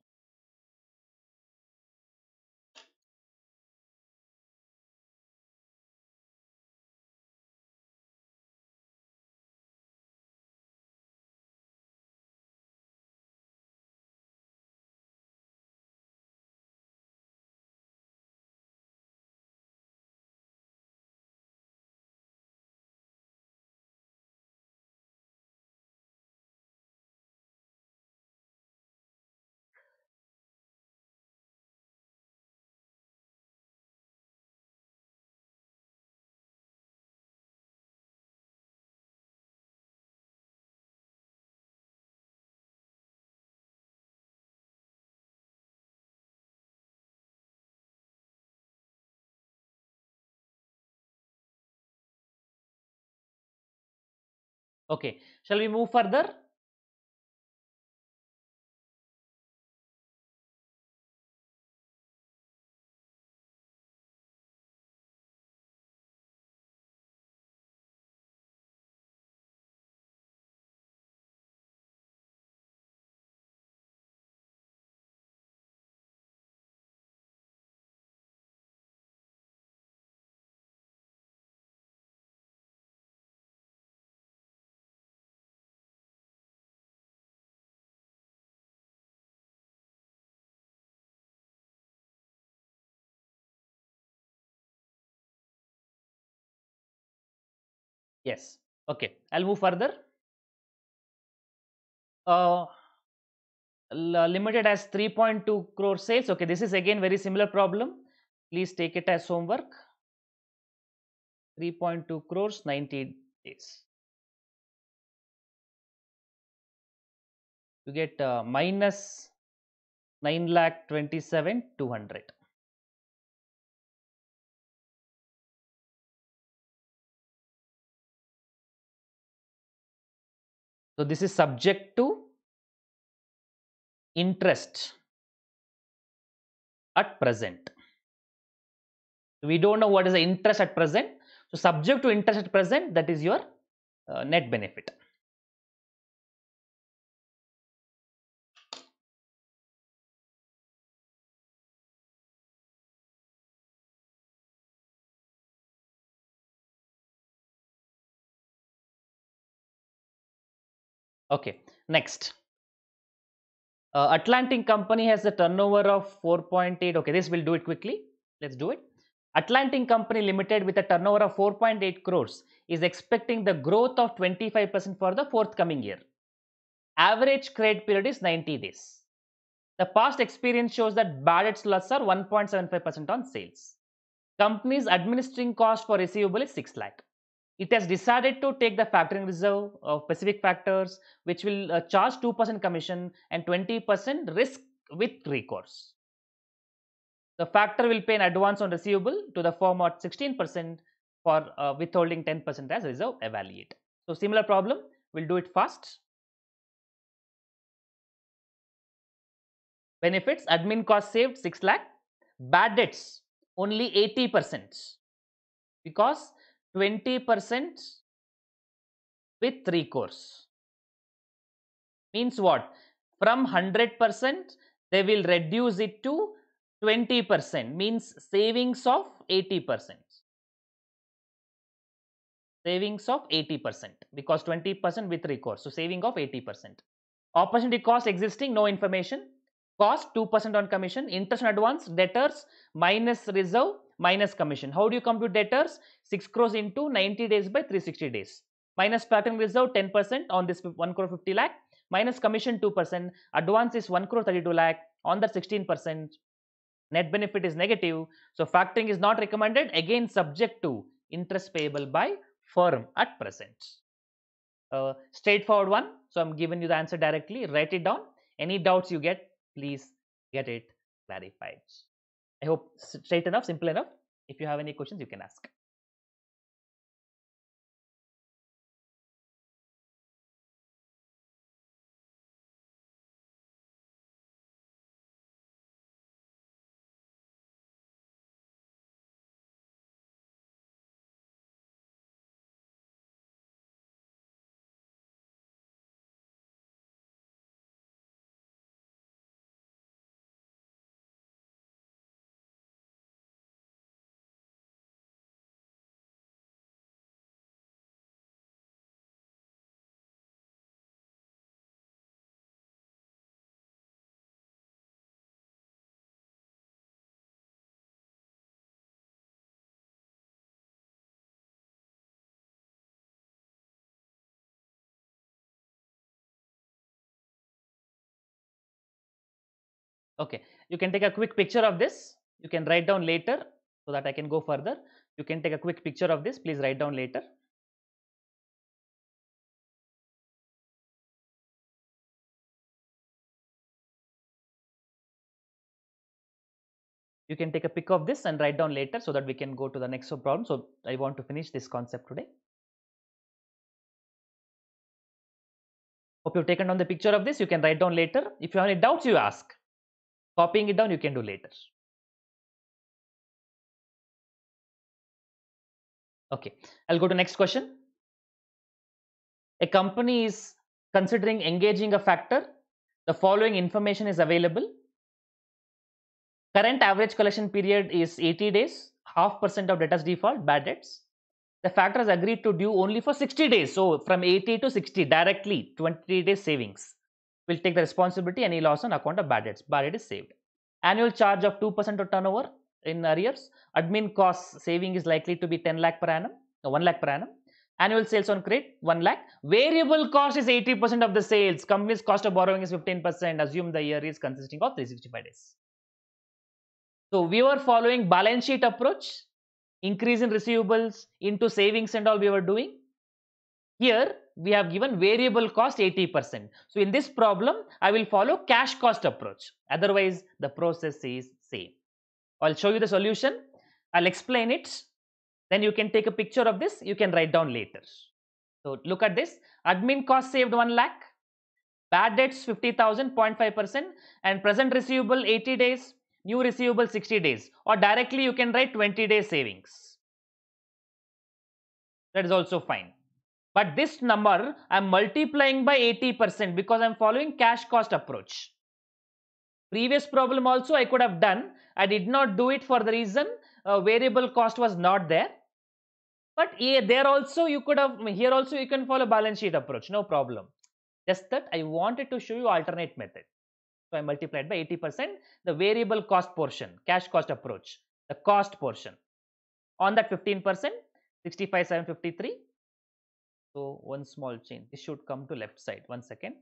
Speaker 1: Okay, shall we move further? Yes. Okay. I'll move further. Uh, uh limited as 3.2
Speaker 2: crore sales. Okay. This is again very similar problem. Please take it as homework.
Speaker 1: 3.2 crores, 90 days. You get uh, minus 9 lakh 27 200. So this is subject to interest at present. We don't know what is the interest at present. So subject to interest at present, that is your uh, net benefit. Okay, next. Uh, Atlantic company has a
Speaker 2: turnover of 4.8. Okay, this will do it quickly. Let's do it. Atlantic company limited with a turnover of 4.8 crores is expecting the growth of 25% for the forthcoming year. Average credit period is 90 days. The past experience shows that debts loss are 1.75% on sales. Company's administering cost for receivable is 6 lakh it has decided to take the factoring reserve of specific factors which will uh, charge 2% commission and 20% risk with recourse. The factor will pay an advance on receivable to the firm at 16% for uh, withholding 10% as reserve evaluate. So, similar problem, we'll do
Speaker 1: it fast. Benefits, admin cost saved 6 lakh, bad debts only 80%
Speaker 2: because 20% with recourse Means what? From 100%, they will reduce it to 20%, means savings of 80%. Savings of 80% because 20% with recourse. so saving of 80%. Opportunity cost existing, no information. Cost 2% on commission, interest on advance, debtors minus reserve minus commission. How do you compute debtors? 6 crores into 90 days by 360 days. Minus pattern reserve 10% on this 1 crore 50 lakh. Minus commission 2%. Advance is 1 crore 32 lakh. On that 16%. Net benefit is negative. So factoring is not recommended. Again subject to interest payable by firm at present. Uh, straightforward one. So I'm giving you the answer directly. Write it down. Any doubts you get, please
Speaker 1: get it clarified. I hope straight enough, simple enough. If you have any questions, you can ask. Okay, you can take a quick picture of this. You can write down later so that I can go further. You can take a quick picture of this. Please write down later. You can take a pic of this and write down later so that we can go to the next problem. So I want to finish this concept today. Hope you've taken down the picture of this. You can write down later. If you have any doubts, you ask. Copying it down you can do later. Okay, I'll go to next question. A company
Speaker 2: is considering engaging a factor. The following information is available. Current average collection period is 80 days, half percent of debtors default, bad debts. The factor has agreed to due only for 60 days. So from 80 to 60 directly, 20 days savings will take the responsibility any loss on account of bad debts. Bad debt is saved. Annual charge of 2% of turnover in arrears. Admin cost saving is likely to be 10 lakh per annum, 1 lakh per annum. Annual sales on credit, 1 lakh. Variable cost is 80% of the sales. Company's cost of borrowing is 15%. Assume the year is consisting of 365 days. So we were following balance sheet approach, increase in receivables into savings and all we were doing. Here we have given variable cost 80%. So in this problem, I will follow cash cost approach. Otherwise, the process is same. I'll show you the solution. I'll explain it. Then you can take a picture of this. You can write down later. So look at this. Admin cost saved 1 lakh. Bad debts 50,000, 0.5% and present receivable 80 days, new receivable 60 days or directly you can write 20 day savings. That is also fine. But this number I'm multiplying by 80% because I'm following cash cost approach. Previous problem also I could have done. I did not do it for the reason uh, variable cost was not there. But there also you could have, here also you can follow balance sheet approach, no problem. Just that I wanted to show you alternate method. So I multiplied by 80% the variable cost portion, cash cost approach, the cost portion. On that 15%,
Speaker 1: 65,753 so, one small chain this should come to left side one second.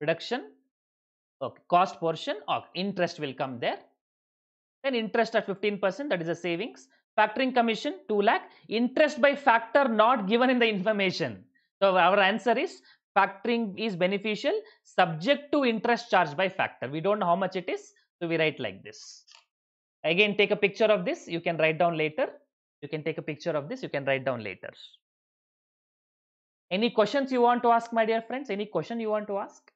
Speaker 1: Reduction okay cost portion or okay. interest will come there then interest at
Speaker 2: 15% that is a savings factoring commission 2 lakh interest by factor not given in the information so our answer is factoring is beneficial subject to interest charge by factor. We don't know how much it is. So we write like this. Again, take a picture of this. You can write down later. You can take a picture of this. You can write down later.
Speaker 1: Any questions you want to ask, my dear friends? Any question you want to ask?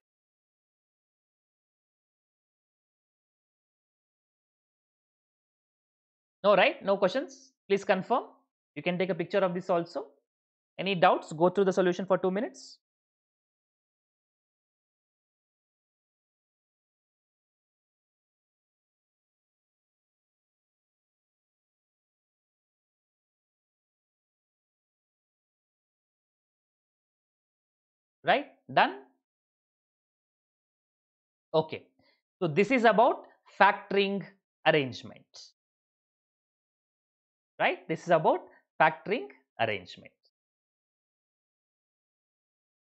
Speaker 1: No, right? No questions? Please confirm. You can take a picture of this also. Any doubts? Go through the solution for two minutes. right done okay so this is about factoring arrangements right this is about factoring arrangement